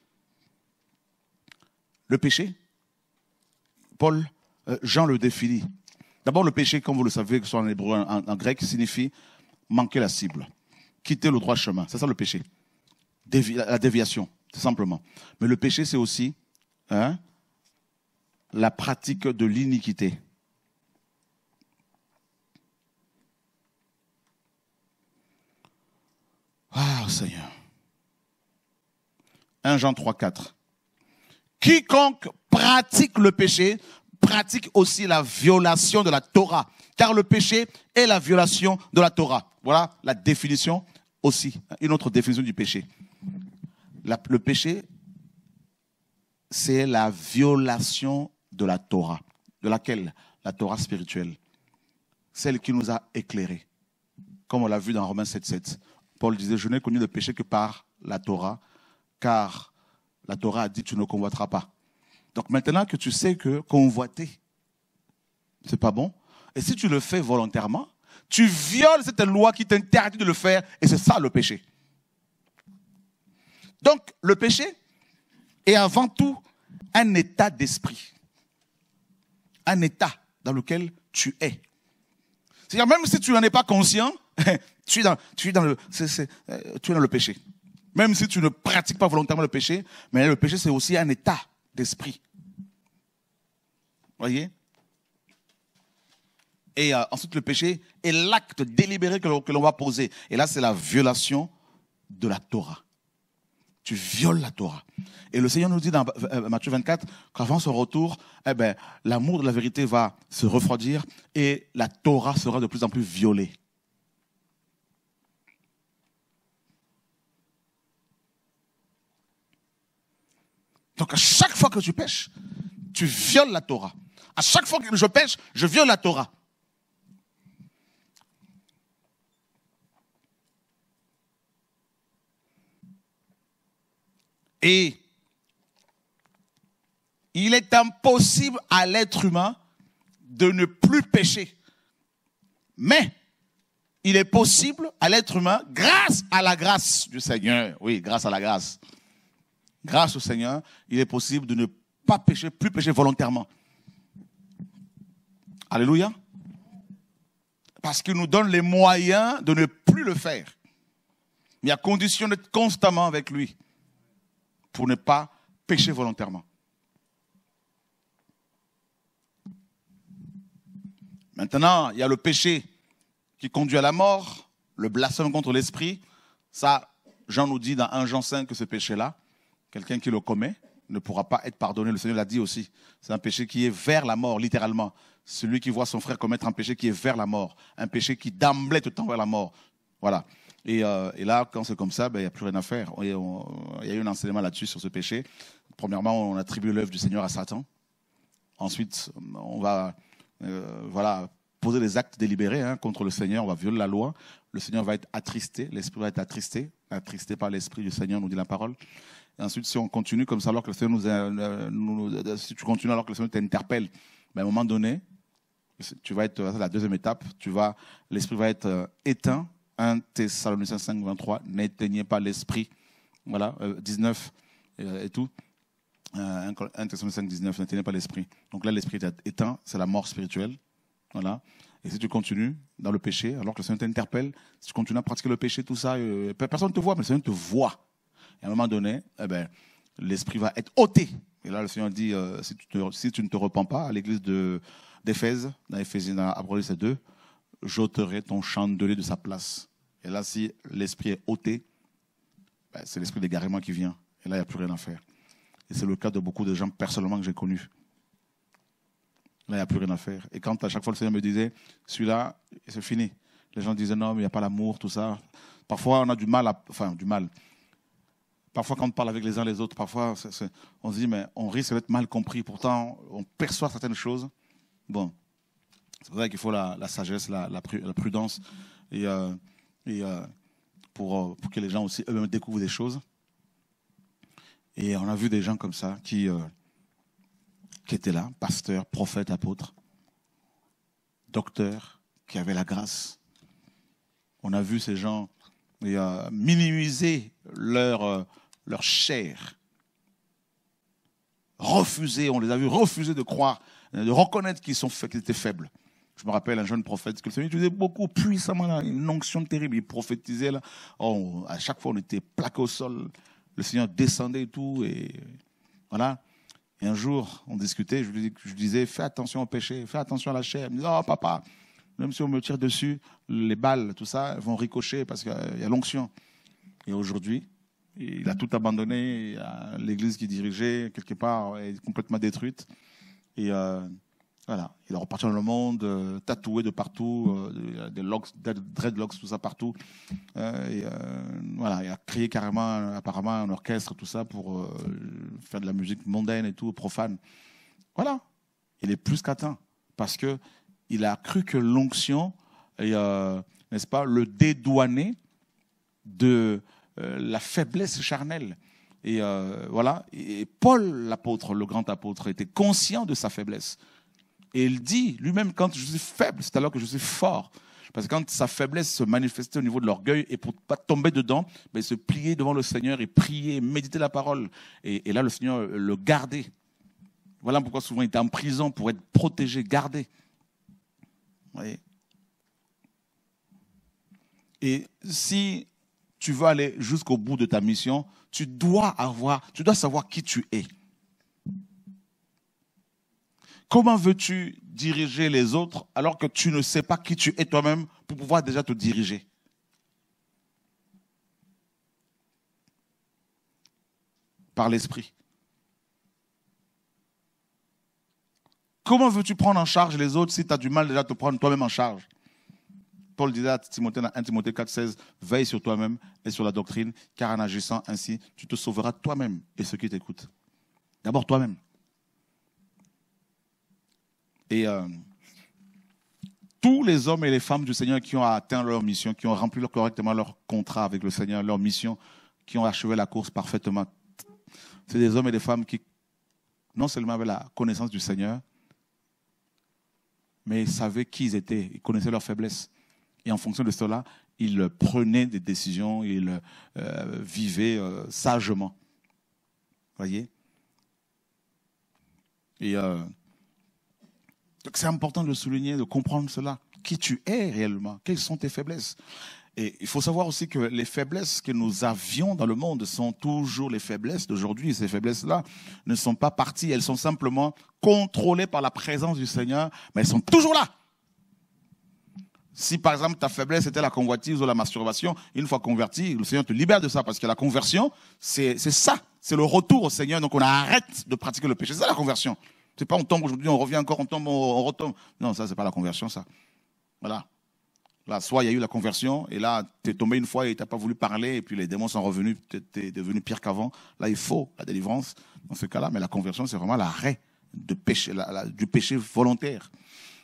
A: Le péché, Paul, euh, Jean le définit. D'abord, le péché, comme vous le savez, que ce soit en hébreu, en grec, signifie manquer la cible, quitter le droit chemin. C'est ça le péché. la déviation, tout simplement. Mais le péché, c'est aussi hein, la pratique de l'iniquité. Ah, Seigneur. 1 Jean 3, 4. Quiconque pratique le péché pratique aussi la violation de la Torah car le péché est la violation de la Torah. Voilà la définition aussi, une autre définition du péché. le péché, c'est la violation de la Torah. De laquelle La Torah spirituelle. Celle qui nous a éclairés. Comme on l'a vu dans Romains 7 7. Paul disait, je n'ai connu le péché que par la Torah, car la Torah a dit, tu ne convoiteras pas. Donc maintenant que tu sais que convoiter, c'est pas bon, et si tu le fais volontairement, tu violes cette loi qui t'interdit de le faire, et c'est ça le péché. Donc, le péché est avant tout un état d'esprit, un état dans lequel tu es. C'est-à-dire, même si tu n'en es pas conscient, *laughs* tu es dans, le, euh, tu es dans le péché. Même si tu ne pratiques pas volontairement le péché, mais le péché, c'est aussi un état d'esprit. Voyez et euh, ensuite le péché est l'acte délibéré que, l'on va poser. Et là, c'est la violation de la Torah. Tu violes la Torah. Et le Seigneur nous dit dans euh, euh, Matthieu 24 qu'avant son retour, eh ben, l'amour de la vérité va se refroidir et la Torah sera de plus en plus violée. Donc à chaque fois que tu pêches, tu violes la Torah. À chaque fois que je pêche, je viole la Torah. Et il est impossible à l'être humain de ne plus pécher. Mais il est possible à l'être humain, grâce à la grâce du Seigneur, oui, grâce à la grâce, grâce au Seigneur, il est possible de ne pas pécher, plus pécher volontairement. Alléluia. Parce qu'il nous donne les moyens de ne plus le faire. Mais à condition d'être constamment avec lui pour ne pas pécher volontairement. Maintenant, il y a le péché qui conduit à la mort, le blasphème contre l'esprit. Ça, Jean nous dit dans 1 Jean 5 que ce péché-là, quelqu'un qui le commet ne pourra pas être pardonné. Le Seigneur l'a dit aussi. C'est un péché qui est vers la mort, littéralement. Celui qui voit son frère commettre un péché qui est vers la mort, un péché qui d'emblée le temps vers la mort. Voilà. Euh, et, là, quand c'est comme ça, ben, il n'y a plus rien à faire. Il y a eu un enseignement là-dessus sur ce péché. Premièrement, on attribue l'œuvre du Seigneur à Satan. Ensuite, on va euh, voilà, poser des actes délibérés hein, contre le Seigneur. On va violer la loi. Le Seigneur va être attristé. L'Esprit va être attristé. Attristé par l'Esprit du Seigneur, nous dit la parole. Et ensuite, si on continue comme ça, alors que le Seigneur nous, euh, nous si tu continues alors que le Seigneur t'interpelle, ben, à un moment donné, tu vas être, la deuxième étape, tu vas, l'esprit va être éteint 1 Thessaloniciens 5, 23, n'éteignez pas l'esprit. Voilà, 19 euh, euh, et tout. 1 euh, Thessaloniciens 5, 19, n'éteignez pas l'esprit. Donc là, l'esprit est éteint, c'est la mort spirituelle. Voilà. Et si tu continues dans le péché, alors que le Seigneur t'interpelle, si tu continues à pratiquer le péché, tout ça, personne ne te voit, mais le Seigneur te voit. Et à un moment donné, eh ben, l'esprit va être ôté. Et là, le Seigneur dit, si, tu ne te repens pas, à l'église d'Éphèse, dans Éphésiens, dans Apocalypse 2, j'ôterai ton chandelier de sa place. Et là, si l'esprit est ôté, ben, c'est l'esprit d'égarément qui vient. Et là, il n'y a plus rien à faire. Et c'est le cas de beaucoup de gens personnellement que j'ai connus. Là, il n'y a plus rien à faire. Et quand à chaque fois le Seigneur me disait, celui-là, c'est fini. Les gens disaient, non, mais il n'y a pas l'amour, tout ça. Parfois, on a du mal, à... enfin, du mal. Parfois, quand on parle avec les uns les autres, parfois, on se dit, mais on risque d'être mal compris. Pourtant, on perçoit certaines choses. Bon, c'est pour ça qu'il faut la, sagesse, la, prudence, et, euh, euh, euh, pour, que les gens aussi eux-mêmes découvrent des choses. Et on a vu des gens comme ça qui, étaient là, pasteurs, prophètes, apôtres, docteurs, qui avaient la grâce. On a vu ces gens minimiser leur, chair. Refuser, on les a vus refuser de croire, de reconnaître qu'ils sont qu'ils étaient faibles. Je me rappelle un jeune prophète que Seigneur utilisait beaucoup puissamment une onction terrible. Il prophétisait là. Oh, à chaque fois, on était plaqué au sol. Le Seigneur descendait et tout. Et voilà. Et un jour, on discutait. Je lui disais, fais attention au péché, fais attention à la chair. Il me disait, oh papa, même si on me tire dessus, les balles, tout ça, vont ricocher parce qu'il y a l'onction. Et aujourd'hui, il a tout abandonné. L'église qu'il dirigeait, quelque part, est complètement détruite. Et euh, voilà, il est reparti dans le monde, euh, tatoué de partout, euh, des, dreadlocks, tout ça partout. Euh, et, voilà, il a créé carrément, apparemment, un orchestre, tout ça, pour faire de la musique mondaine et tout, profane. Voilà, il est plus qu'atteint, parce que il a cru que l'onction, n'est-ce pas, le dédouaner de la faiblesse charnelle. Et voilà, et Paul, l'apôtre, le grand apôtre, était conscient de sa faiblesse. Et il dit lui-même, quand je suis faible, c'est alors que je suis fort. Parce que quand sa faiblesse se manifestait au niveau de l'orgueil, et pour ne pas tomber dedans, mais ben, il se pliait devant le Seigneur et priait, méditer la parole. Et, là, le Seigneur le gardait. Voilà pourquoi souvent il était en prison pour être protégé, gardé. voyez et si tu veux aller jusqu'au bout de ta mission, tu dois avoir, tu dois savoir qui tu es. Comment veux-tu diriger les autres alors que tu ne sais pas qui tu es toi-même pour pouvoir déjà te diriger Par l'esprit. Comment veux-tu prendre en charge les autres si tu as du mal déjà à te prendre toi-même en charge Paul disait à Timothée dans Timothée 4, veille sur toi-même et sur la doctrine, car en agissant ainsi, tu te sauveras toi-même et ceux qui t'écoutent. D'abord toi-même. Et euh, tous les hommes et les femmes du Seigneur qui ont atteint leur mission, qui ont rempli correctement leur contrat avec le Seigneur, leur mission, qui ont achevé la course parfaitement, c'est des hommes et des femmes qui, non seulement avaient la connaissance du Seigneur, mais savaient qui ils étaient, ils connaissaient leurs faiblesses. Et en fonction de cela, ils prenaient des décisions, ils euh, vivaient sagement. Euh, sagement. Voyez Et donc c'est important de souligner, de comprendre cela. Qui tu es réellement Quelles sont tes faiblesses Et il faut savoir aussi que les faiblesses que nous avions dans le monde sont toujours les faiblesses d'aujourd'hui. Ces faiblesses-là ne sont pas parties, elles sont simplement contrôlées par la présence du Seigneur, mais elles sont toujours là. Si par exemple ta faiblesse était la convoitise ou la masturbation, une fois converti, le Seigneur te libère de ça parce que la conversion, c'est ça, c'est le retour au Seigneur. Donc on arrête de pratiquer le péché, c'est ça la conversion. C'est pas on tombe aujourd'hui, on revient encore, on tombe, on retombe. Non, ça, c'est pas la conversion, ça. Voilà. Là, soit il y a eu la conversion, et là, tu es tombé une fois et tu n'as pas voulu parler, et puis les démons sont revenus, tu es devenu pire qu'avant. Là, il faut la délivrance dans ce cas-là, mais la conversion, c'est vraiment l'arrêt de du péché volontaire.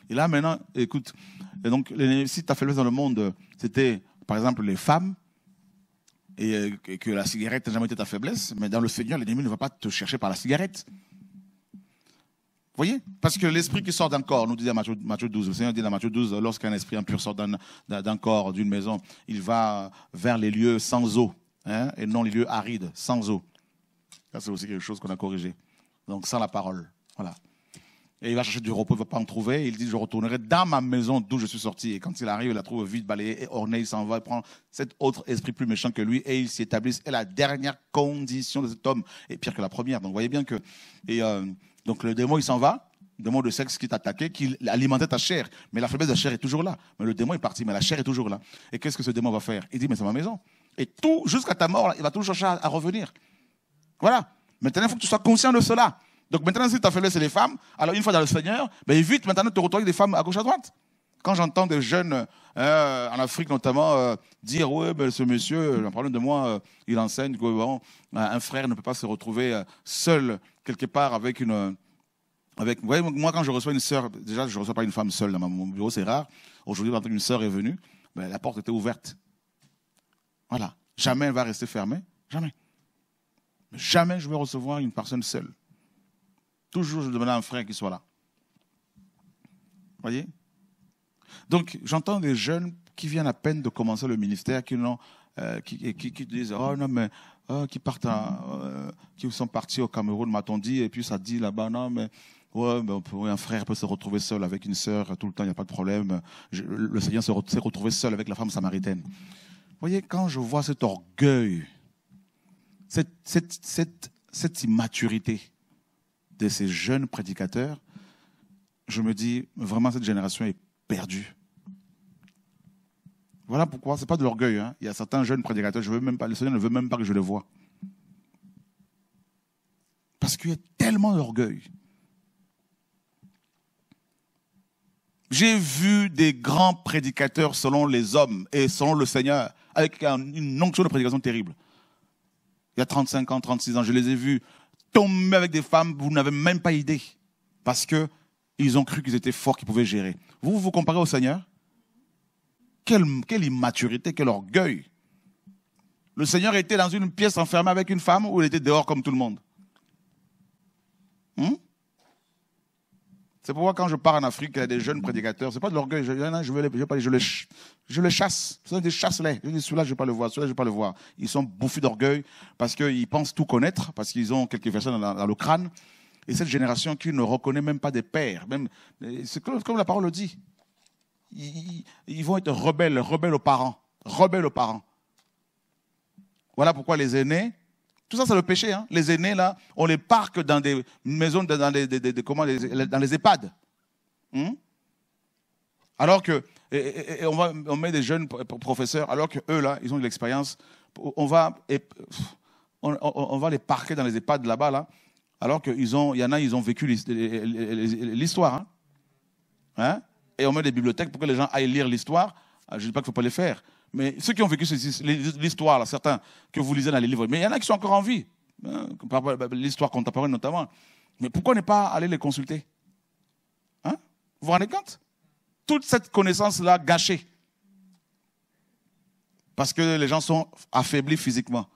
A: Et là, maintenant, écoute, donc, si ta faiblesse dans le monde, c'était, par exemple, les femmes, et euh, que la cigarette n'a jamais été ta faiblesse, mais dans le Seigneur, l'ennemi ne va pas te chercher par la cigarette. Vous voyez Parce que l'esprit qui sort d'un corps, nous disait Matthieu, 12, le Seigneur dit dans Matthieu 12, lorsqu'un esprit impur sort d'un corps, d'une maison, il va vers les lieux sans eau, hein, et non les lieux arides, sans eau. Ça, c'est aussi quelque chose qu'on a corrigé. Donc, sans la parole. Voilà. Et il va chercher du repos, il ne va pas en trouver. il dit Je retournerai dans ma maison d'où je suis sorti. Et quand il arrive, il la trouve vide, balayée et ornée. Il s'en va, il prend cet autre esprit plus méchant que lui et il s'y Et la dernière condition de cet homme est pire que la première. Donc, vous voyez bien que. Euh, donc le démon, il s'en va. Le démon de sexe qui t'attaquait, qui alimentait ta chair. Mais la faiblesse de la chair est toujours là. Mais le démon est parti, mais la chair est toujours là. Et qu'est-ce que ce démon va faire Il dit, mais c'est ma maison. Et tout, jusqu'à ta mort, il va toujours chercher à revenir. Voilà. Maintenant, il faut que tu sois conscient de cela. Donc maintenant, si ta faiblesse, c'est les femmes, alors une fois dans le Seigneur, ben, évite maintenant de te retrouver avec des femmes à gauche, à droite. Quand j'entends des jeunes, euh, en Afrique notamment, euh, dire oui, ben, ce monsieur, en un de moi, euh, il enseigne qu'un un frère ne peut pas se retrouver seul quelque part avec une. Avec, vous voyez, moi, quand je reçois une sœur, déjà, je ne reçois pas une femme seule dans mon bureau, c'est rare. Aujourd'hui, quand une sœur est venue, ben, la porte était ouverte. Voilà. Jamais elle va rester fermée. Jamais. Jamais je vais recevoir une personne seule. Toujours, je demande à un frère qui soit là. Vous voyez Donc, j'entends des jeunes qui viennent à peine de commencer le ministère, qui, euh, qui disent Oh non, mais Hein, qui euh, qui sont partis au Cameroun, m'a-t-on dit, et puis ça dit là-bas, non, mais ben, un frère peut se retrouver seul avec une sœur tout le temps, il n'y a pas de problème. le Seigneur s'est retrouvé seul avec la femme samaritaine. Vous voyez, quand je vois cet orgueil, cette immaturité de ces jeunes prédicateurs, je me dis, vraiment, cette génération est perdue. Voilà pourquoi, ce n'est pas de l'orgueil. Hein. Il y a certains jeunes prédicateurs, je veux même pas, le Seigneur ne veut même pas que je le voie. Parce qu'il y a tellement d'orgueil. J'ai vu des grands prédicateurs selon les hommes et selon le Seigneur, avec une onction de prédication terrible. Il y a 35 ans, 36 ans, je les ai vus tomber avec des femmes, vous n'avez même pas idée. Parce que ils ont cru qu'ils étaient forts, qu'ils pouvaient gérer. Vous, vous comparez au Seigneur quelle, immaturité, quel orgueil. Le Seigneur était dans une pièce enfermée avec une femme ou il était dehors comme tout le monde hmm? C'est pourquoi quand je pars en Afrique, il y a des jeunes prédicateurs, c'est pas de l'orgueil, je, veux les, je, je, les, chasse, Je les Je dis, celui-là, je ne vais pas le voir, celui-là, je ne vais pas le voir. Ils sont bouffus d'orgueil parce qu'ils pensent tout connaître, parce qu'ils ont quelques personnes dans, le crâne. Et cette génération qui ne reconnaît même pas des pères, même, c'est comme la parole le dit ils, vont être rebelles, rebelles aux parents, rebelles aux parents. Voilà pourquoi les aînés, tout ça c'est le péché, hein. les aînés là, on les parque dans des maisons, dans, les, comment, dans les EHPAD. Hmm? alors que, on, va, on met des jeunes professeurs, alors qu'eux, là, ils ont de l'expérience, on va, on, va les parquer dans les EHPAD là-bas là, alors qu'ils ont, y en a, ils ont vécu l'histoire. Hein, hein? et on met des bibliothèques pour que les gens aillent lire l'histoire. Ah, je ne dis pas qu'il ne faut pas les faire. Mais ceux qui ont vécu l'histoire, certains que vous lisez dans les livres, mais il y en a qui sont encore en vie, hein, bah, l'histoire contemporaine notamment. Mais pourquoi ne pas aller les consulter hein Vous vous rendez compte Toute cette connaissance-là gâchée. Parce que les gens sont affaiblis physiquement.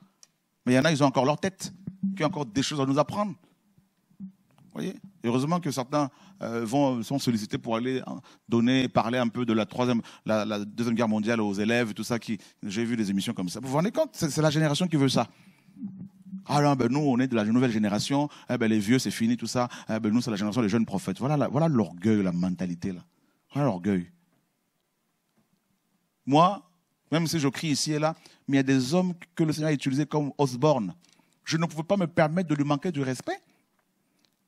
A: Mais il y en a, ils ont encore leur tête, qui ont encore des choses à nous apprendre voyez Heureusement que certains euh, vont, sont sollicités pour aller hein, donner, parler un peu de la, troisième, la, Deuxième Guerre mondiale aux élèves, tout ça. j'ai vu des émissions comme ça. Vous vous rendez compte c'est, la génération qui veut ça. Ah non, ben nous, on est de la nouvelle génération. Eh ben, les vieux, c'est fini, tout ça. Eh ben, nous, c'est la génération des jeunes prophètes. Voilà, l'orgueil, la mentalité. Là. Voilà l'orgueil. Moi, même si je crie ici et là, mais il y a des hommes que le Seigneur a utilisés comme Osborne. Je ne pouvais pas me permettre de lui manquer du respect.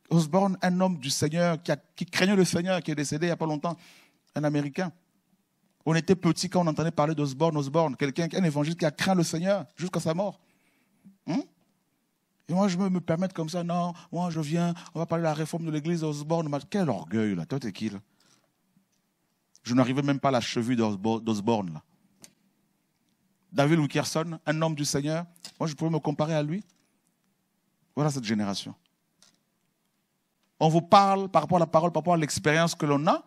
A: Osborne, un homme du Seigneur qui, craignait le Seigneur, qui est décédé il n'y a pas longtemps, un Américain. On était petit quand on entendait parler d'Osborne, Osborne, quelqu'un, un évangile qui a craint le Seigneur jusqu'à sa mort. Hein? et moi, je me, me permettre comme ça, non, moi je viens, on va parler de la réforme de l'église Osborne. Quel orgueil, là, toi t'es qui, là Je n'arrivais même pas à la cheville d'Osborne, là. David Wickerson, un homme du Seigneur, moi je pouvais me comparer à lui. Voilà cette génération. On vous parle par rapport à la parole, par rapport à l'expérience que l'on a.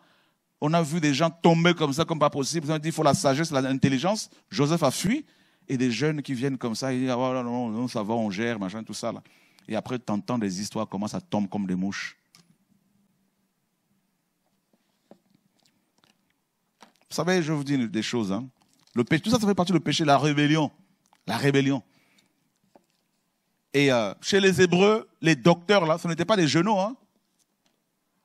A: On a vu des gens tomber comme ça, comme pas possible. On dit il faut la sagesse, l'intelligence. Joseph a fui. Et des jeunes qui viennent comme ça, ils disent oh, non, non, ça va, on gère, machin, tout ça. Là. Et après, tu entends des histoires, comment ça tombe comme des mouches. Vous savez, je vous dis des choses. Hein. Le péché, tout ça, ça fait partie du péché, la rébellion. La rébellion. Et euh, chez les Hébreux, les docteurs, là, ce n'étaient pas des genoux. Hein.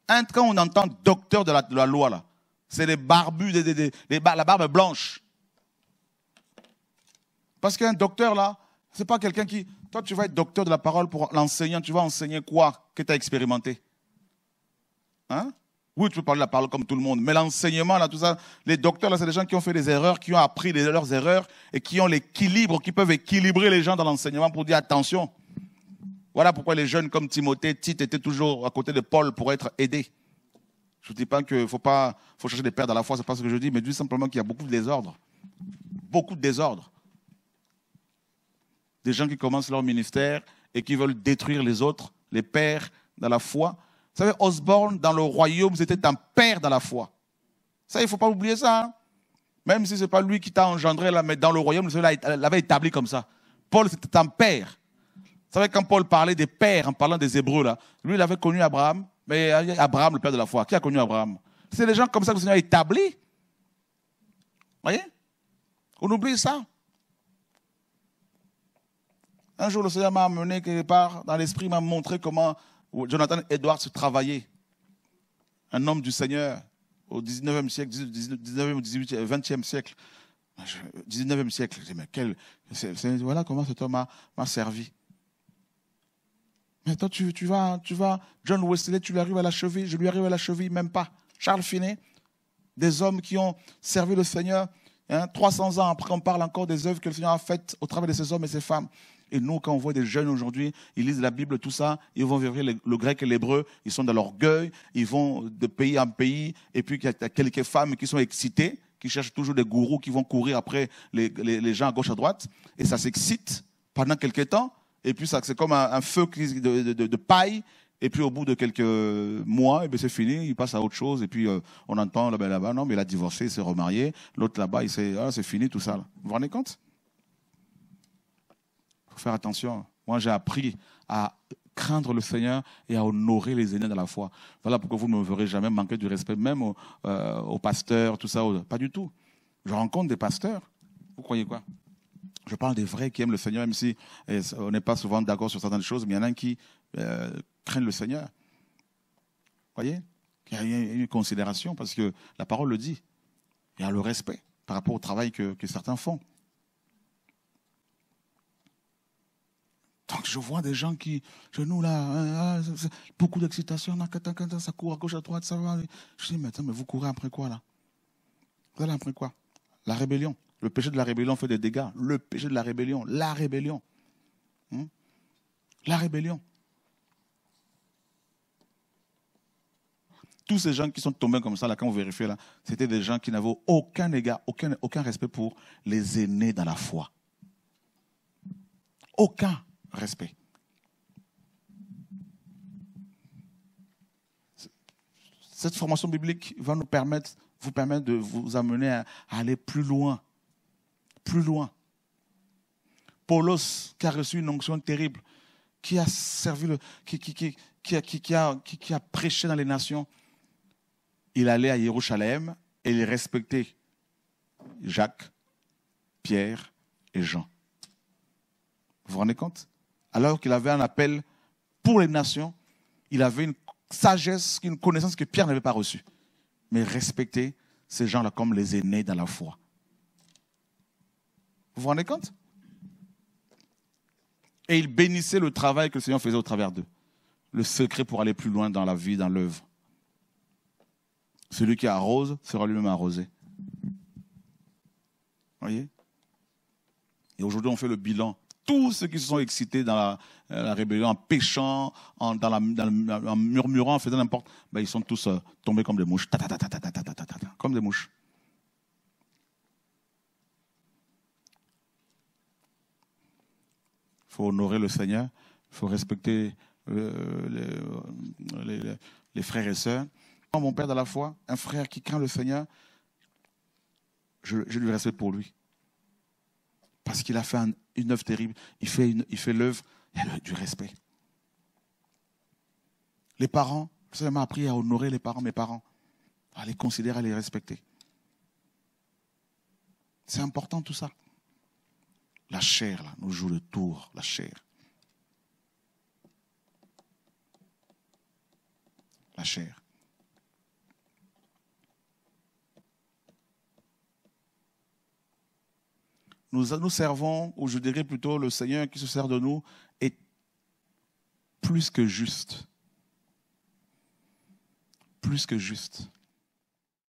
A: Quand on entend docteur de la, loi, là, c'est les barbus, la barbe blanche. Parce qu'un docteur, là, c'est pas quelqu'un qui. Toi, tu vas être docteur de la parole pour l'enseignant. Tu vas enseigner quoi que tu as expérimenté Hein oui, tu peux parler de la parole comme tout le monde, mais l'enseignement, là, tout ça, les docteurs, là, c'est des gens qui ont fait des erreurs, qui ont appris leurs erreurs et qui ont l'équilibre, qui peuvent équilibrer les gens dans l'enseignement pour dire attention, voilà pourquoi les jeunes comme Timothée, Tite étaient toujours à côté de Paul pour être aidés. Je ne dis pas qu'il faut pas, chercher des pères dans la foi, c'est pas ce que je dis, mais je dis simplement qu'il y a beaucoup de désordre. Beaucoup de désordre. Des gens qui commencent leur ministère et qui veulent détruire les autres, les pères dans la foi. Vous savez, Osborne, dans le royaume, c'était un père dans la foi. Ça, il ne faut pas oublier ça. Hein. Même si ce n'est pas lui qui t'a engendré, mais dans le royaume, il l'avait établi comme ça. Paul, c'était un père. Vous savez, quand Paul parlait des pères, en parlant des Hébreux, là, lui, il avait connu Abraham, mais Abraham, le père de la foi, qui a connu Abraham C'est les gens comme ça que le Seigneur a établi. Vous voyez On oublie ça. Un jour, le Seigneur m'a amené quelque part dans l'esprit, m'a montré comment Jonathan Edwards travaillait. Un homme du Seigneur au 19e siècle, 19e ou 20e siècle. 19e siècle, je mais quel. voilà comment ce homme m'a servi. Mais tu, tu, vas, tu vas, John Wesley, tu lui arrives à la cheville, je lui arrive à la cheville, même pas. Charles Finney, des hommes qui ont servi le Seigneur. 300 hein, ans après, on parle encore des œuvres que le Seigneur a faites au travers de ces hommes et ces femmes. Et nous, quand on voit des jeunes aujourd'hui, ils lisent la Bible, tout ça, ils vont vivre le, grec et l'hébreu, ils sont dans l'orgueil, ils vont de pays en pays, et puis il y a quelques femmes qui sont excitées, qui cherchent toujours des gourous qui vont courir après les, les gens à gauche, à droite, et ça s'excite pendant quelques temps, et puis ça, c'est comme un, feu de, paille. Et puis au bout de quelques mois, et eh c'est fini, il passe à autre chose. Et puis euh, on entend là-bas, non, mais il a divorcé, il s'est remarié. L'autre là-bas, il s'est, ah, c'est fini tout ça. Vous vous rendez compte faut faire attention. Moi, j'ai appris à craindre le Seigneur et à honorer les aînés de la foi. Voilà pourquoi vous ne me verrez jamais manquer du respect, même aux, euh, pasteur, aux pasteurs, tout ça. Pas du tout. Je rencontre des pasteurs. Vous croyez quoi je parle des vrais qui aiment le Seigneur, même si eh, on n'est pas souvent d'accord sur certaines choses, mais il y en a qui euh, craignent le Seigneur. Vous Voyez Il y a une considération parce que la parole le dit. Il y a le respect par rapport au travail que, certains font. Donc je vois des gens qui, nous là, hein, hein, beaucoup d'excitation, ça court à gauche, à droite, ça va. Je dis, mais mais vous courez après quoi là Vous allez après quoi La rébellion. Le péché de la rébellion fait des dégâts. Le péché de la rébellion, la rébellion. Hmm? la rébellion. Tous ces gens qui sont tombés comme ça, là, quand vous vérifiez là, c'était des gens qui n'avaient aucun égard, aucun, respect pour les aînés dans la foi. Aucun respect. Cette formation biblique va nous permettre, vous permettre de vous amener à aller plus loin plus loin. Paulos, qui a reçu une onction terrible, qui a servi, le, qui, a, prêché dans les nations, il allait à Jérusalem et il respectait Jacques, Pierre et Jean. Vous vous rendez compte Alors qu'il avait un appel pour les nations, il avait une sagesse, une connaissance que Pierre n'avait pas reçue. Mais respectait ces gens-là comme les aînés dans la foi. Vous vous rendez compte Et ils bénissaient le travail que le Seigneur faisait au travers d'eux. Le secret pour aller plus loin dans la vie, dans l'œuvre. Celui qui arrose sera lui-même arrosé. Voyez Et aujourd'hui, on fait le bilan. Tous ceux qui se sont excités dans la, rébellion, en péchant, en, murmurant, en faisant n'importe, ils sont tous tombés comme des mouches. comme des mouches. faut honorer le Seigneur, il faut respecter euh, euh, les, frères et sœurs. Quand Mon père a la foi, un frère qui craint le Seigneur, je, je lui respecte pour lui. Parce qu'il a fait une œuvre terrible, il fait, il fait l'œuvre du respect. Les parents, ça m'a appris à honorer les parents, mes parents, à les considérer, à les respecter. C'est important tout ça. La chair, là, nous joue le tour, la chair. La chair. Nous, nous servons, ou je dirais plutôt le Seigneur qui se sert de nous, est plus que juste. Plus que juste.